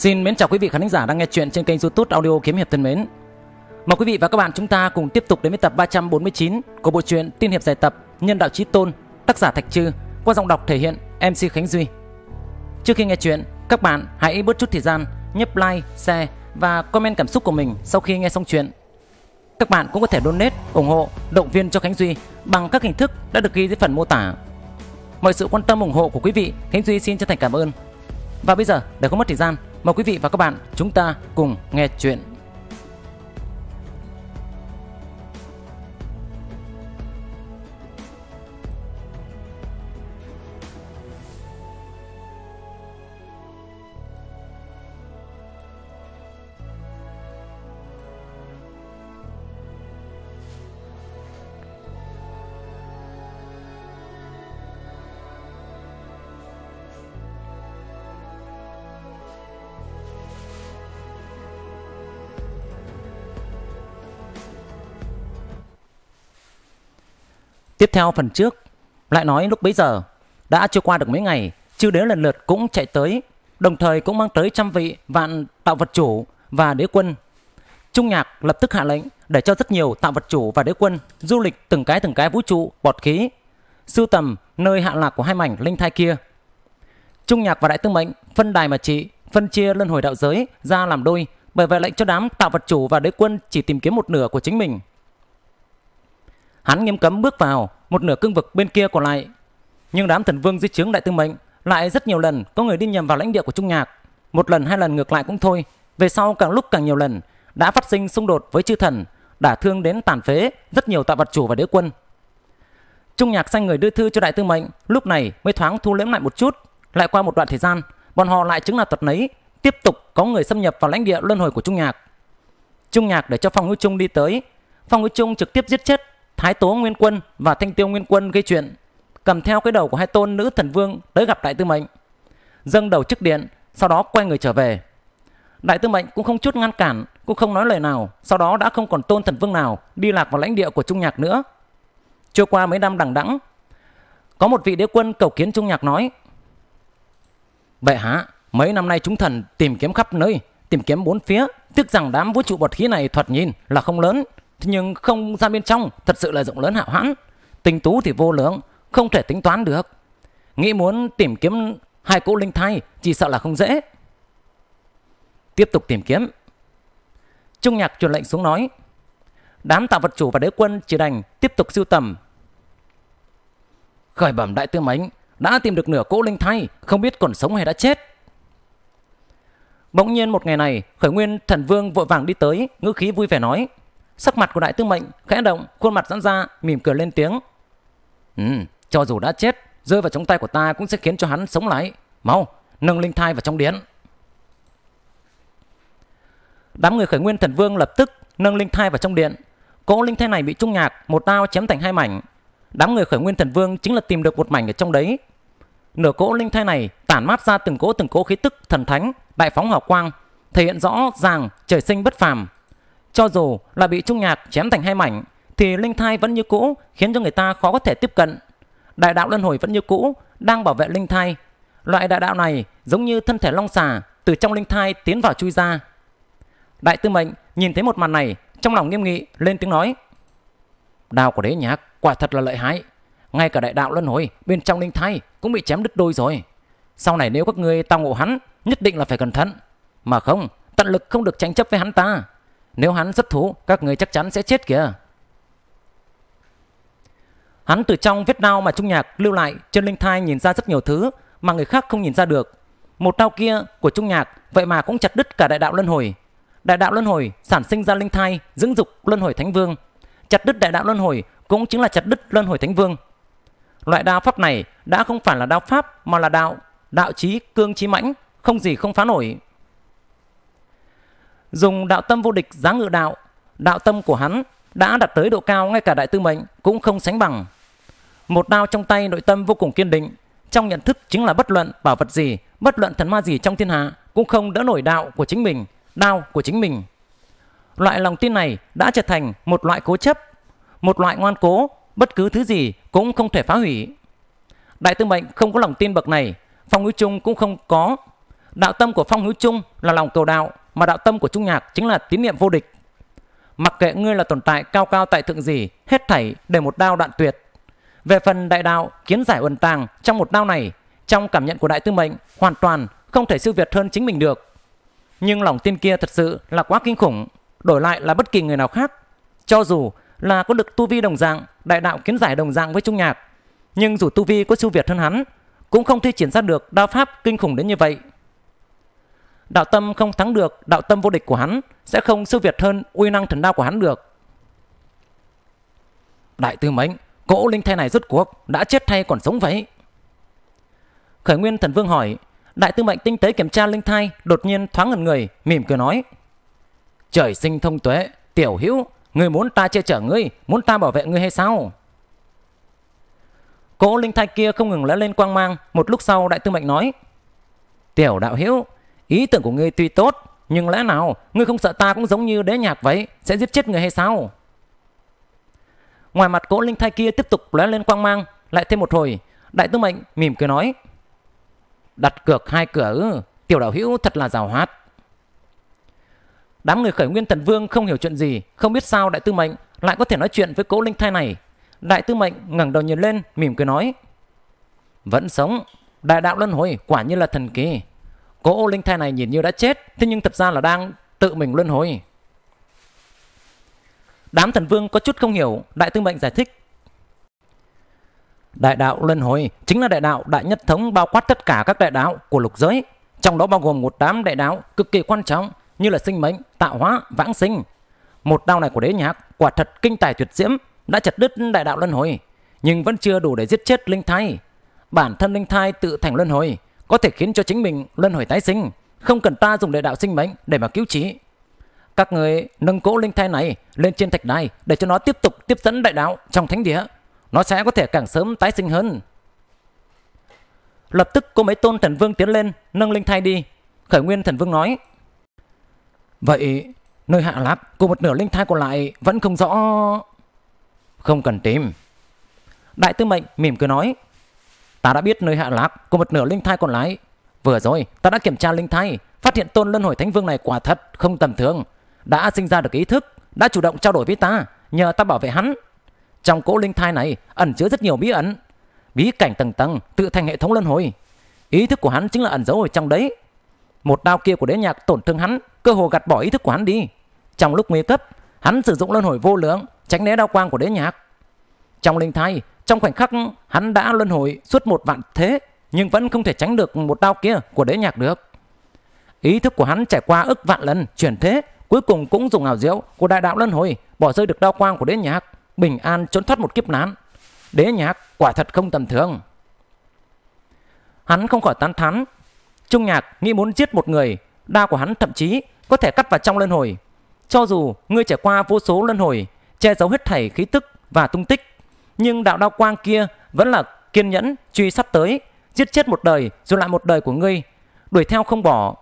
Xin mến chào quý vị khán giả đang nghe chuyện trên kênh youtube audio kiếm hiệp thân mến Mời quý vị và các bạn chúng ta cùng tiếp tục đến với tập 349 của bộ truyện Tiên hiệp giải tập Nhân đạo Chí Tôn tác giả Thạch Trư qua giọng đọc thể hiện MC Khánh Duy Trước khi nghe chuyện các bạn hãy bớt chút thời gian nhấp like, share và comment cảm xúc của mình sau khi nghe xong chuyện Các bạn cũng có thể donate, ủng hộ, động viên cho Khánh Duy bằng các hình thức đã được ghi dưới phần mô tả Mọi sự quan tâm ủng hộ của quý vị Khánh Duy xin chân thành cảm ơn Và bây giờ để không mất thời gian Mời quý vị và các bạn chúng ta cùng nghe chuyện. Tiếp theo phần trước, lại nói lúc bấy giờ, đã chưa qua được mấy ngày, chư đế lần lượt cũng chạy tới, đồng thời cũng mang tới trăm vị vạn tạo vật chủ và đế quân. Trung Nhạc lập tức hạ lệnh để cho rất nhiều tạo vật chủ và đế quân du lịch từng cái từng cái vũ trụ bọt khí, sưu tầm nơi hạ lạc của hai mảnh linh thai kia. Trung Nhạc và Đại tướng Mệnh phân đài mà trị, phân chia luân hồi đạo giới ra làm đôi, bởi vậy lệnh cho đám tạo vật chủ và đế quân chỉ tìm kiếm một nửa của chính mình Hắn nghiêm cấm bước vào một nửa cương vực bên kia còn lại. Nhưng đám thần vương dưới trướng đại tư mệnh lại rất nhiều lần có người đi nhầm vào lãnh địa của Trung Nhạc. Một lần hai lần ngược lại cũng thôi. Về sau càng lúc càng nhiều lần đã phát sinh xung đột với chư thần, đả thương đến tàn phế rất nhiều tạo vật chủ và đế quân. Trung Nhạc sai người đưa thư cho đại tư mệnh, lúc này mới thoáng thu liễm lại một chút. Lại qua một đoạn thời gian, bọn họ lại chứng là tật nấy, tiếp tục có người xâm nhập vào lãnh địa luân hồi của Trung Nhạc. Trung Nhạc để cho Phong Ngữ Trung đi tới, Phong Ngữ Trung trực tiếp giết chết Thái Tố Nguyên Quân và Thanh Tiêu Nguyên Quân gây chuyện, cầm theo cái đầu của hai tôn nữ thần vương tới gặp Đại Tư Mệnh. Dâng đầu trước điện, sau đó quay người trở về. Đại Tư Mệnh cũng không chút ngăn cản, cũng không nói lời nào, sau đó đã không còn tôn thần vương nào đi lạc vào lãnh địa của Trung Nhạc nữa. Chưa qua mấy năm đằng đẵng, có một vị đế quân cầu kiến Trung Nhạc nói: "Bệ hạ, mấy năm nay chúng thần tìm kiếm khắp nơi, tìm kiếm bốn phía, tiếc rằng đám vũ trụ bột khí này thoạt nhìn là không lớn." Thế nhưng không ra bên trong thật sự là rộng lớn hạo hãn, tình tú thì vô lượng, không thể tính toán được. Nghĩ muốn tìm kiếm hai cỗ linh thai chỉ sợ là không dễ. Tiếp tục tìm kiếm. Trung nhạc truyền lệnh xuống nói, đám tạo vật chủ và đế quân chỉ đành tiếp tục sưu tầm. Khởi bẩm đại tư mánh, đã tìm được nửa cỗ linh thai, không biết còn sống hay đã chết. Bỗng nhiên một ngày này, khởi nguyên thần vương vội vàng đi tới, ngư khí vui vẻ nói. Sắc mặt của đại tư mệnh khẽ động, khuôn mặt giãn ra, mỉm cười lên tiếng. Ừ, cho dù đã chết, rơi vào trong tay của ta cũng sẽ khiến cho hắn sống lại. Mau, nâng linh thai vào trong điện. Đám người khởi nguyên thần vương lập tức nâng linh thai vào trong điện. Cỗ linh thai này bị trung nhạc, một đao chém thành hai mảnh. Đám người khởi nguyên thần vương chính là tìm được một mảnh ở trong đấy. Nửa cỗ linh thai này tản mát ra từng cỗ từng cỗ khí tức thần thánh, đại phóng hào quang, thể hiện rõ ràng trời sinh bất phàm, cho dù là bị trung nhạc chém thành hai mảnh thì linh thai vẫn như cũ khiến cho người ta khó có thể tiếp cận. Đại đạo luân hồi vẫn như cũ đang bảo vệ linh thai. Loại đại đạo này giống như thân thể long xà từ trong linh thai tiến vào chui ra. Đại tư mệnh nhìn thấy một màn này trong lòng nghiêm nghị lên tiếng nói. Đào của đế nhạc quả thật là lợi hại. Ngay cả đại đạo luân hồi bên trong linh thai cũng bị chém đứt đôi rồi. Sau này nếu các ngươi tao ngộ hắn nhất định là phải cẩn thận. Mà không, tận lực không được tranh chấp với hắn ta. Nếu hắn xuất thú, các người chắc chắn sẽ chết kìa. Hắn từ trong vết đau mà Trung Nhạc lưu lại trên linh thai nhìn ra rất nhiều thứ mà người khác không nhìn ra được. Một đau kia của Trung Nhạc vậy mà cũng chặt đứt cả đại đạo luân hồi. Đại đạo luân hồi sản sinh ra linh thai, dưỡng dục luân hồi thánh vương. Chặt đứt đại đạo luân hồi cũng chính là chặt đứt luân hồi thánh vương. Loại đao pháp này đã không phải là đao pháp mà là đạo, đạo trí cương trí mãnh, không gì không phá nổi. Dùng đạo tâm vô địch giáng ngự đạo, đạo tâm của hắn đã đạt tới độ cao ngay cả đại tư mệnh cũng không sánh bằng. Một đao trong tay nội tâm vô cùng kiên định, trong nhận thức chính là bất luận bảo vật gì, bất luận thần ma gì trong thiên hạ cũng không đỡ nổi đạo của chính mình, đao của chính mình. Loại lòng tin này đã trở thành một loại cố chấp, một loại ngoan cố, bất cứ thứ gì cũng không thể phá hủy. Đại tư mệnh không có lòng tin bậc này, Phong Hữu Trung cũng không có. Đạo tâm của Phong Hữu Trung là lòng cầu đạo, mà đạo tâm của Trung Nhạc chính là tín niệm vô địch. Mặc kệ ngươi là tồn tại cao cao tại thượng gì, hết thảy để một đao đoạn tuyệt. Về phần đại đạo, kiến giải uẩn tàng trong một đao này, trong cảm nhận của đại tư mệnh, hoàn toàn không thể siêu việt hơn chính mình được. Nhưng lòng tin kia thật sự là quá kinh khủng, đổi lại là bất kỳ người nào khác. Cho dù là có được tu vi đồng dạng, đại đạo kiến giải đồng dạng với Trung Nhạc, nhưng dù tu vi có siêu việt hơn hắn, cũng không thể triển ra được đao pháp kinh khủng đến như vậy đạo tâm không thắng được đạo tâm vô địch của hắn sẽ không siêu việt hơn uy năng thần đao của hắn được đại tư mệnh cỗ linh thai này rốt cuộc đã chết thay còn sống vậy khởi nguyên thần vương hỏi đại tư mệnh tinh tế kiểm tra linh thai đột nhiên thoáng ngẩn người mỉm cười nói trời sinh thông tuệ tiểu hữu người muốn ta che chở ngươi muốn ta bảo vệ ngươi hay sao cỗ linh thai kia không ngừng lóe lên quang mang một lúc sau đại tư mệnh nói tiểu đạo hữu Ý tưởng của ngươi tuy tốt, nhưng lẽ nào ngươi không sợ ta cũng giống như đế nhạc vậy, sẽ giết chết người hay sao? Ngoài mặt cỗ linh thai kia tiếp tục lóe lên quang mang, lại thêm một hồi, đại tư mệnh mỉm cười nói. Đặt cược hai cửa tiểu đạo hữu thật là giàu hát. Đám người khởi nguyên thần vương không hiểu chuyện gì, không biết sao đại tư mệnh lại có thể nói chuyện với cỗ linh thai này. Đại tư mệnh ngẩng đầu nhìn lên, mỉm cười nói. Vẫn sống, đại đạo luân hồi quả như là thần kỳ. Cố ô linh thai này nhìn như đã chết, thế nhưng thật ra là đang tự mình luân hồi. Đám thần vương có chút không hiểu, đại tư mệnh giải thích. Đại đạo luân hồi chính là đại đạo đại nhất thống bao quát tất cả các đại đạo của lục giới, trong đó bao gồm một đám đại đạo cực kỳ quan trọng như là sinh mệnh, tạo hóa, vãng sinh. Một đao này của đế nhạc quả thật kinh tài tuyệt diễm, đã chặt đứt đại đạo luân hồi, nhưng vẫn chưa đủ để giết chết linh thai. Bản thân linh thai tự thành luân hồi, có thể khiến cho chính mình luân hồi tái sinh, không cần ta dùng đại đạo sinh mệnh để mà cứu trí. Các người nâng cỗ linh thai này lên trên thạch đài để cho nó tiếp tục tiếp dẫn đại đạo trong thánh địa. Nó sẽ có thể càng sớm tái sinh hơn. Lập tức cô mấy tôn thần vương tiến lên, nâng linh thai đi. Khởi nguyên thần vương nói. Vậy, nơi hạ lạp của một nửa linh thai còn lại vẫn không rõ... Không cần tìm. Đại tư mệnh mỉm cười nói. Ta đã biết nơi hạ lạc của một nửa linh thai còn lại. Vừa rồi, ta đã kiểm tra linh thai, phát hiện tôn luân hồi thánh vương này quả thật không tầm thường. Đã sinh ra được ý thức, đã chủ động trao đổi với ta, nhờ ta bảo vệ hắn. Trong cỗ linh thai này ẩn chứa rất nhiều bí ẩn, bí cảnh tầng tầng tự thành hệ thống luân hồi. Ý thức của hắn chính là ẩn giấu ở trong đấy. Một đao kia của đế nhạc tổn thương hắn, cơ hồ gạt bỏ ý thức của hắn đi. Trong lúc nguy cấp, hắn sử dụng luân hồi vô lượng, tránh né đao quang của đế nhạc. Trong linh thai, trong khoảnh khắc hắn đã luân hồi suốt một vạn thế nhưng vẫn không thể tránh được một đao kia của đế nhạc được. Ý thức của hắn trải qua ức vạn lần chuyển thế cuối cùng cũng dùng ảo diệu của đại đạo luân hồi bỏ rơi được đao quang của đế nhạc bình an trốn thoát một kiếp nán Đế nhạc quả thật không tầm thường. Hắn không khỏi tán thán. Trung nhạc nghĩ muốn giết một người đao của hắn thậm chí có thể cắt vào trong luân hồi. Cho dù ngươi trải qua vô số luân hồi, che giấu hết thảy khí tức và tung tích, nhưng đạo đao quang kia vẫn là kiên nhẫn truy sát tới, giết chết một đời rồi lại một đời của ngươi, đuổi theo không bỏ.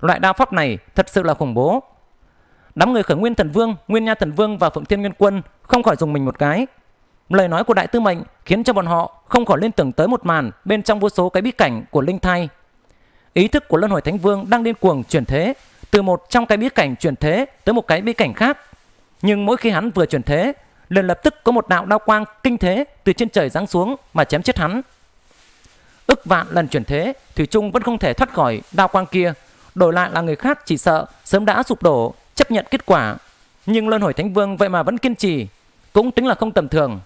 Loại đao pháp này thật sự là khủng bố. Đám người khởi nguyên thần vương, nguyên nha thần vương và phượng thiên nguyên quân không khỏi dùng mình một cái. Lời nói của đại tư mệnh khiến cho bọn họ không khỏi liên tưởng tới một màn bên trong vô số cái bí cảnh của linh thai. Ý thức của luân hồi thánh vương đang điên cuồng chuyển thế, từ một trong cái bí cảnh chuyển thế tới một cái bí cảnh khác. Nhưng mỗi khi hắn vừa chuyển thế liền lập tức có một đạo đao quang kinh thế từ trên trời giáng xuống mà chém chết hắn. Ức vạn lần chuyển thế, Thủy Trung vẫn không thể thoát khỏi đao quang kia. Đổi lại là người khác chỉ sợ sớm đã sụp đổ, chấp nhận kết quả. Nhưng Luân Hồi Thánh Vương vậy mà vẫn kiên trì, cũng tính là không tầm thường.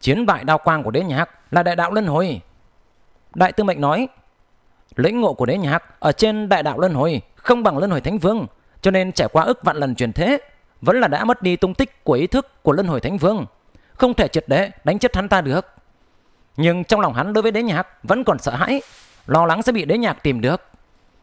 Chiến bại đao quang của đế Nhạc là đại đạo Luân Hồi. Đại tư mệnh nói, lĩnh ngộ của đế Nhạc ở trên đại đạo Luân Hồi không bằng Luân Hồi Thánh Vương, cho nên trải qua ức vạn lần chuyển thế vẫn là đã mất đi tung tích của ý thức của Luân Hồi Thánh Vương, không thể triệt để đánh chết hắn ta được. Nhưng trong lòng hắn đối với đế nhạc vẫn còn sợ hãi, lo lắng sẽ bị đế nhạc tìm được.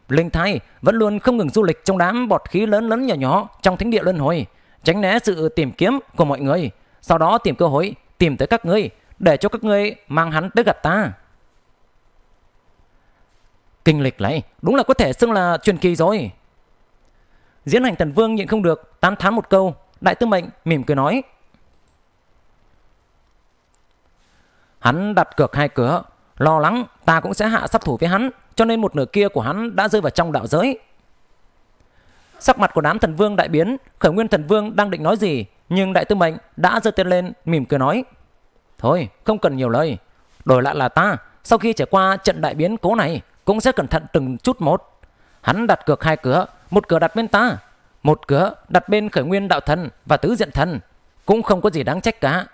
Linh thai vẫn luôn không ngừng du lịch trong đám bọt khí lớn lớn nhỏ nhỏ trong thánh địa luân hồi, tránh né sự tìm kiếm của mọi người, sau đó tìm cơ hội tìm tới các ngươi để cho các ngươi mang hắn tới gặp ta. Kinh lịch này đúng là có thể xưng là truyền kỳ rồi. Diễn hành thần vương nhịn không được, tán thán một câu, đại tư mệnh mỉm cười nói. Hắn đặt cược hai cửa, lo lắng ta cũng sẽ hạ sát thủ với hắn, cho nên một nửa kia của hắn đã rơi vào trong đạo giới. Sắc mặt của đám thần vương đại biến, khởi nguyên thần vương đang định nói gì, nhưng đại tư mệnh đã giơ tên lên mỉm cười nói. Thôi, không cần nhiều lời, đổi lại là ta, sau khi trải qua trận đại biến cố này cũng sẽ cẩn thận từng chút một. Hắn đặt cược hai cửa, một cửa đặt bên ta, một cửa đặt bên khởi nguyên đạo thần và tứ diện thần, cũng không có gì đáng trách cả.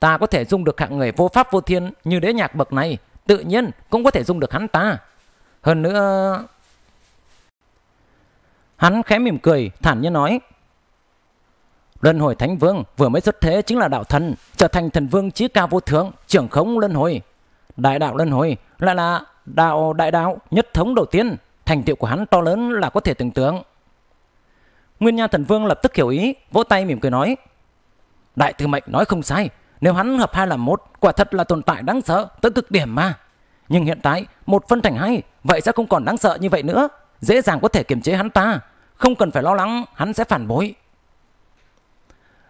Ta có thể dung được hạng người vô pháp vô thiên như đế nhạc bậc này, tự nhiên cũng có thể dung được hắn ta. Hơn nữa... Hắn khẽ mỉm cười, thản nhiên nói. Luân hồi Thánh Vương vừa mới xuất thế chính là đạo thần, trở thành thần vương chí cao vô thượng, trưởng khống luân hồi. Đại đạo luân hồi lại là đạo đại đạo nhất thống đầu tiên. Thành tiệu của hắn to lớn là có thể tưởng tượng. Nguyên Nha Thần Vương lập tức hiểu ý, vỗ tay mỉm cười nói. Đại tư mệnh nói không sai, nếu hắn hợp hai làm một, quả thật là tồn tại đáng sợ tới cực điểm mà. Nhưng hiện tại, một phân thành hai, vậy sẽ không còn đáng sợ như vậy nữa, dễ dàng có thể kiềm chế hắn ta, không cần phải lo lắng hắn sẽ phản bội.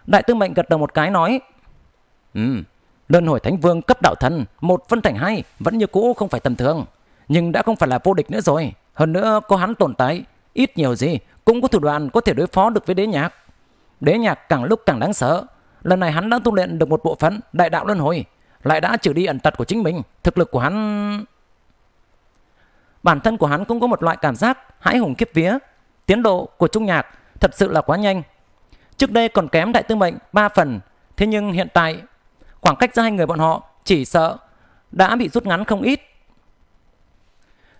Đại tư mệnh gật đầu một cái nói, Ừ, đơn hồi thánh vương cấp đạo thần, một phân thành hai, vẫn như cũ không phải tầm thường, nhưng đã không phải là vô địch nữa rồi. Hơn nữa có hắn tồn tại, ít nhiều gì cũng có thủ đoạn có thể đối phó được với đế nhạc. Đế nhạc càng lúc càng đáng sợ. Lần này hắn đã tu luyện được một bộ phận đại đạo luân hồi, lại đã trừ đi ẩn tật của chính mình, thực lực của hắn... Bản thân của hắn cũng có một loại cảm giác hãi hùng kiếp vía. Tiến độ của trung nhạc thật sự là quá nhanh. Trước đây còn kém đại tư mệnh 3 phần, thế nhưng hiện tại khoảng cách giữa hai người bọn họ chỉ sợ đã bị rút ngắn không ít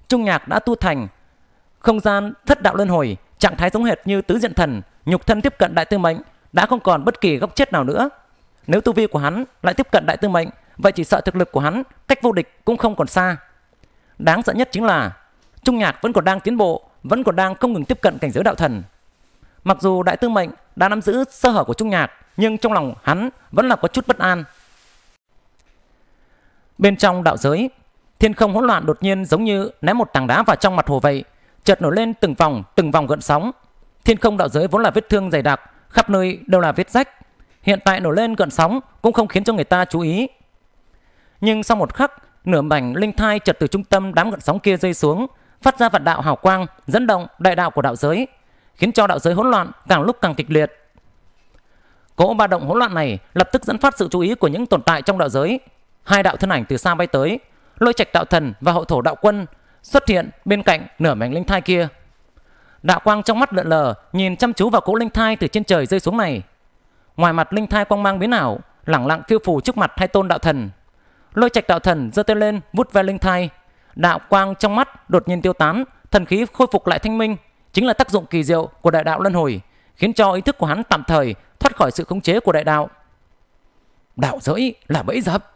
trung nhạc đã tu thành không gian thất đạo luân hồi, trạng thái giống hệt như tứ diện thần, nhục thân tiếp cận đại tư mệnh, đã không còn bất kỳ góc chết nào nữa. Nếu tu vi của hắn lại tiếp cận đại tư mệnh, vậy chỉ sợ thực lực của hắn cách vô địch cũng không còn xa. Đáng sợ nhất chính là Trung Nhạc vẫn còn đang tiến bộ, vẫn còn đang không ngừng tiếp cận cảnh giới đạo thần. Mặc dù đại tư mệnh đã nắm giữ sơ hở của Trung Nhạc, nhưng trong lòng hắn vẫn là có chút bất an. Bên trong đạo giới, Thiên không hỗn loạn đột nhiên giống như ném một tảng đá vào trong mặt hồ vậy, chợt nổi lên từng vòng, từng vòng gợn sóng. Thiên không đạo giới vốn là vết thương dày đặc, khắp nơi đều là vết rách. Hiện tại nổi lên gợn sóng cũng không khiến cho người ta chú ý. Nhưng sau một khắc, nửa mảnh linh thai chợt từ trung tâm đám gợn sóng kia rơi xuống, phát ra vạn đạo hào quang, dẫn động đại đạo của đạo giới, khiến cho đạo giới hỗn loạn càng lúc càng kịch liệt. Cỗ ba động hỗn loạn này lập tức dẫn phát sự chú ý của những tồn tại trong đạo giới. Hai đạo thân ảnh từ xa bay tới, lôi trạch đạo thần và hậu thổ đạo quân xuất hiện bên cạnh nửa mảnh linh thai kia. Đạo quang trong mắt lượn lờ, nhìn chăm chú vào cỗ linh thai từ trên trời rơi xuống này. Ngoài mặt linh thai quang mang biến ảo, lẳng lặng phiêu phù trước mặt hai tôn đạo thần. Lôi trạch đạo thần giơ tay lên vút ve linh thai, đạo quang trong mắt đột nhiên tiêu tán, thần khí khôi phục lại thanh minh, chính là tác dụng kỳ diệu của đại đạo luân hồi, khiến cho ý thức của hắn tạm thời thoát khỏi sự khống chế của đại đạo. Đạo giới là bẫy dập.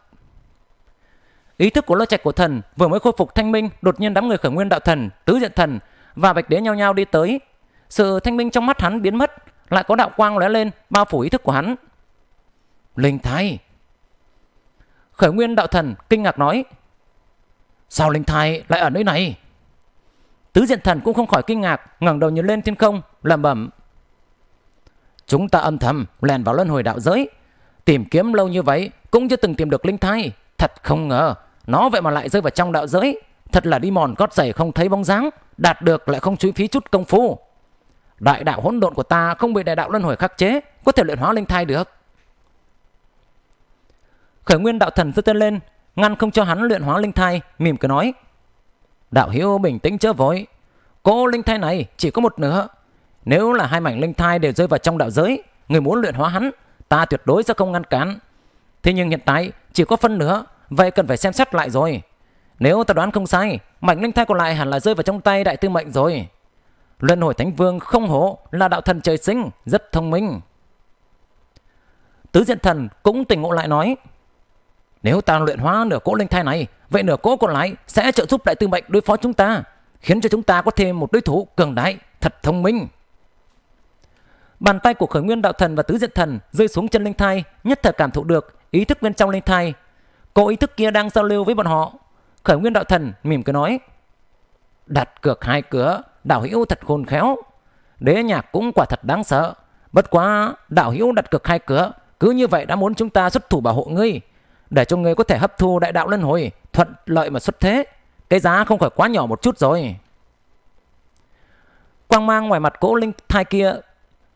Ý thức của lôi trạch của thần vừa mới khôi phục thanh minh, đột nhiên đám người khởi nguyên đạo thần, tứ diện thần và bạch đế nhau nhau đi tới. Sự thanh minh trong mắt hắn biến mất, lại có đạo quang lóe lên bao phủ ý thức của hắn. Linh thái. Khởi nguyên đạo thần kinh ngạc nói. Sao linh thái lại ở nơi này? Tứ diện thần cũng không khỏi kinh ngạc, ngẩng đầu nhìn lên thiên không, lẩm bẩm. Chúng ta âm thầm lèn vào luân hồi đạo giới, tìm kiếm lâu như vậy cũng chưa từng tìm được linh thai, thật không ngờ nó vậy mà lại rơi vào trong đạo giới Thật là đi mòn gót giày không thấy bóng dáng Đạt được lại không chú phí chút công phu Đại đạo hỗn độn của ta không bị đại đạo luân hồi khắc chế Có thể luyện hóa linh thai được Khởi nguyên đạo thần giơ tên lên Ngăn không cho hắn luyện hóa linh thai Mỉm cười nói Đạo hiếu bình tĩnh chớ vội Cô linh thai này chỉ có một nửa Nếu là hai mảnh linh thai đều rơi vào trong đạo giới Người muốn luyện hóa hắn Ta tuyệt đối sẽ không ngăn cản Thế nhưng hiện tại chỉ có phân nửa Vậy cần phải xem xét lại rồi. Nếu ta đoán không sai, mảnh linh thai còn lại hẳn là rơi vào trong tay đại tư mệnh rồi. Luân hồi thánh vương không hổ là đạo thần trời sinh, rất thông minh. Tứ diện thần cũng tỉnh ngộ lại nói. Nếu ta luyện hóa nửa cỗ linh thai này, vậy nửa cỗ còn lại sẽ trợ giúp đại tư mệnh đối phó chúng ta, khiến cho chúng ta có thêm một đối thủ cường đại, thật thông minh. Bàn tay của khởi nguyên đạo thần và tứ diện thần rơi xuống chân linh thai, nhất thời cảm thụ được ý thức bên trong linh thai Cô ý thức kia đang giao lưu với bọn họ. Khởi nguyên đạo thần mỉm cười nói. Đặt cược hai cửa, đạo hữu thật khôn khéo. Đế nhạc cũng quả thật đáng sợ. Bất quá, đạo hữu đặt cược hai cửa, cứ như vậy đã muốn chúng ta xuất thủ bảo hộ ngươi. Để cho ngươi có thể hấp thu đại đạo luân hồi, thuận lợi mà xuất thế. Cái giá không khỏi quá nhỏ một chút rồi. Quang mang ngoài mặt cỗ linh thai kia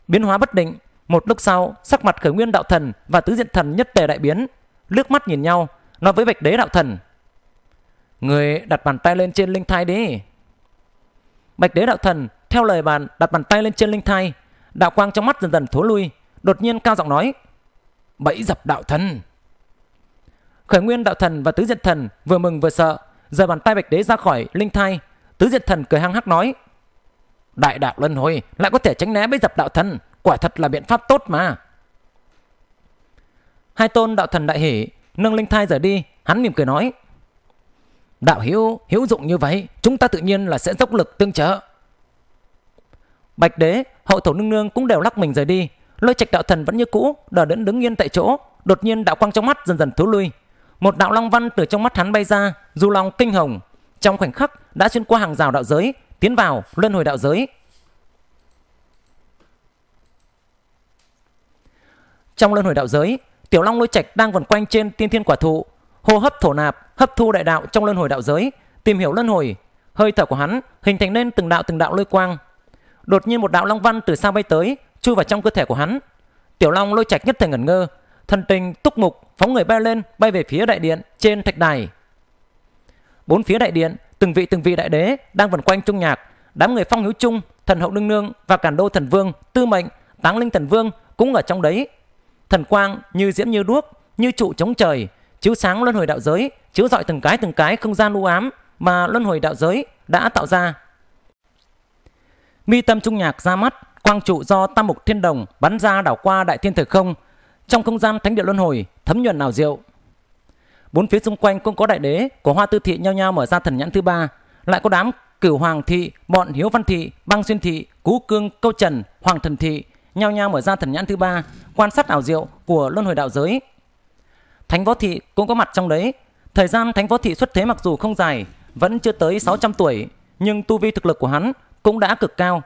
biến hóa bất định. Một lúc sau, sắc mặt khởi nguyên đạo thần và tứ diện thần nhất tề đại biến. Lước mắt nhìn nhau, nói với bạch đế đạo thần người đặt bàn tay lên trên linh thai đi bạch đế đạo thần theo lời bàn đặt bàn tay lên trên linh thai đạo quang trong mắt dần dần thối lui đột nhiên cao giọng nói bẫy dập đạo thần khởi nguyên đạo thần và tứ diện thần vừa mừng vừa sợ giờ bàn tay bạch đế ra khỏi linh thai tứ diện thần cười hăng hắc nói đại đạo luân hồi lại có thể tránh né bẫy dập đạo thần quả thật là biện pháp tốt mà hai tôn đạo thần đại hỉ Nâng linh thai rời đi, hắn mỉm cười nói. Đạo hữu hữu dụng như vậy, chúng ta tự nhiên là sẽ dốc lực tương trợ. Bạch đế, hậu thổ nương nương cũng đều lắc mình rời đi. Lôi trạch đạo thần vẫn như cũ, đờ đẫn đứng yên tại chỗ. Đột nhiên đạo quang trong mắt dần dần thối lui. Một đạo long văn từ trong mắt hắn bay ra, du long kinh hồng. Trong khoảnh khắc đã xuyên qua hàng rào đạo giới, tiến vào luân hồi đạo giới. Trong luân hồi đạo giới, Tiểu Long lôi trạch đang vần quanh trên tiên thiên quả thụ, hô hấp thổ nạp, hấp thu đại đạo trong luân hồi đạo giới, tìm hiểu luân hồi, hơi thở của hắn hình thành nên từng đạo từng đạo lôi quang. Đột nhiên một đạo long văn từ xa bay tới, chui vào trong cơ thể của hắn. Tiểu Long lôi trạch nhất thời ngẩn ngơ, thần tình túc mục, phóng người bay lên, bay về phía đại điện trên thạch đài. Bốn phía đại điện, từng vị từng vị đại đế đang vần quanh trung nhạc, đám người phong hiếu trung, thần hậu đương nương và cản đô thần vương, tư mệnh, táng linh thần vương cũng ở trong đấy thần quang như diễm như đuốc, như trụ chống trời, chiếu sáng luân hồi đạo giới, chiếu rọi từng cái từng cái không gian u ám mà luân hồi đạo giới đã tạo ra. Mi tâm trung nhạc ra mắt, quang trụ do tam mục thiên đồng bắn ra đảo qua đại thiên thời không, trong không gian thánh địa luân hồi thấm nhuần nào diệu. Bốn phía xung quanh cũng có đại đế của hoa tư thị nhao nhau mở ra thần nhãn thứ ba, lại có đám cửu hoàng thị, bọn hiếu văn thị, băng xuyên thị, cú cương câu trần, hoàng thần thị, nhao nhao mở ra thần nhãn thứ ba quan sát ảo diệu của luân hồi đạo giới thánh võ thị cũng có mặt trong đấy thời gian thánh võ thị xuất thế mặc dù không dài vẫn chưa tới 600 tuổi nhưng tu vi thực lực của hắn cũng đã cực cao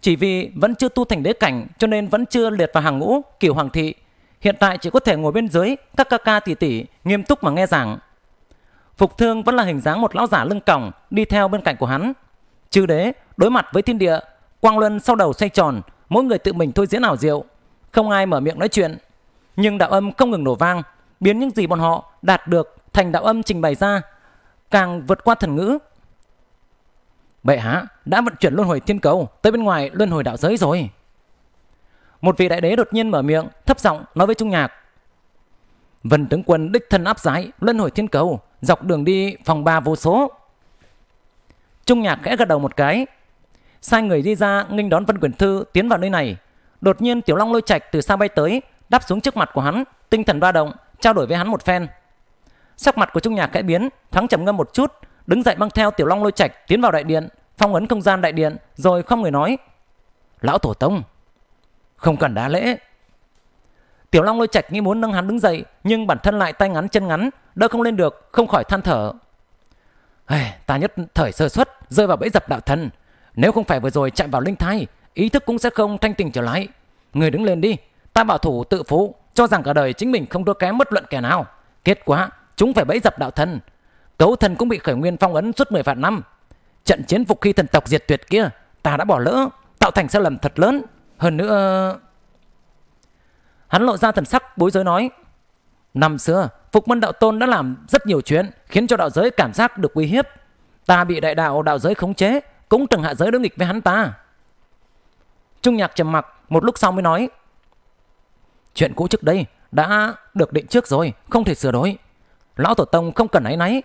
chỉ vì vẫn chưa tu thành đế cảnh cho nên vẫn chưa liệt vào hàng ngũ kiểu hoàng thị hiện tại chỉ có thể ngồi bên dưới các ca ca tỷ tỷ nghiêm túc mà nghe giảng phục thương vẫn là hình dáng một lão giả lưng còng đi theo bên cạnh của hắn chư đế đối mặt với thiên địa quang luân sau đầu xoay tròn mỗi người tự mình thôi diễn ảo diệu, không ai mở miệng nói chuyện. Nhưng đạo âm không ngừng nổ vang, biến những gì bọn họ đạt được thành đạo âm trình bày ra, càng vượt qua thần ngữ. Bệ hạ đã vận chuyển luân hồi thiên cầu tới bên ngoài luân hồi đạo giới rồi. Một vị đại đế đột nhiên mở miệng, thấp giọng nói với Trung Nhạc. Vân tướng quân đích thân áp giải luân hồi thiên cầu, dọc đường đi phòng ba vô số. Trung Nhạc khẽ gật đầu một cái, sai người đi ra nghênh đón Vân Quyền Thư tiến vào nơi này. Đột nhiên Tiểu Long lôi trạch từ xa bay tới, đáp xuống trước mặt của hắn, tinh thần ba động, trao đổi với hắn một phen. Sắc mặt của Trung Nhạc khẽ biến, thắng trầm ngâm một chút, đứng dậy băng theo Tiểu Long lôi trạch tiến vào đại điện, phong ấn không gian đại điện, rồi không người nói. Lão Tổ Tông, không cần đá lễ. Tiểu Long lôi trạch nghĩ muốn nâng hắn đứng dậy, nhưng bản thân lại tay ngắn chân ngắn, đỡ không lên được, không khỏi than thở. Hey, ta nhất thời sơ suất, rơi vào bẫy dập đạo thần, nếu không phải vừa rồi chạy vào linh thai, ý thức cũng sẽ không thanh tỉnh trở lại. Người đứng lên đi, ta bảo thủ tự phú, cho rằng cả đời chính mình không thua kém bất luận kẻ nào. Kết quả, chúng phải bẫy dập đạo thần. Cấu thần cũng bị khởi nguyên phong ấn suốt 10 vạn năm. Trận chiến phục khi thần tộc diệt tuyệt kia, ta đã bỏ lỡ, tạo thành sai lầm thật lớn. Hơn nữa... Hắn lộ ra thần sắc bối rối nói. Năm xưa, Phục Mân Đạo Tôn đã làm rất nhiều chuyện khiến cho đạo giới cảm giác được uy hiếp. Ta bị đại đạo đạo giới khống chế, cũng từng hạ giới đối nghịch với hắn ta trung nhạc trầm mặc một lúc sau mới nói chuyện cũ trước đây đã được định trước rồi không thể sửa đổi lão tổ tông không cần áy náy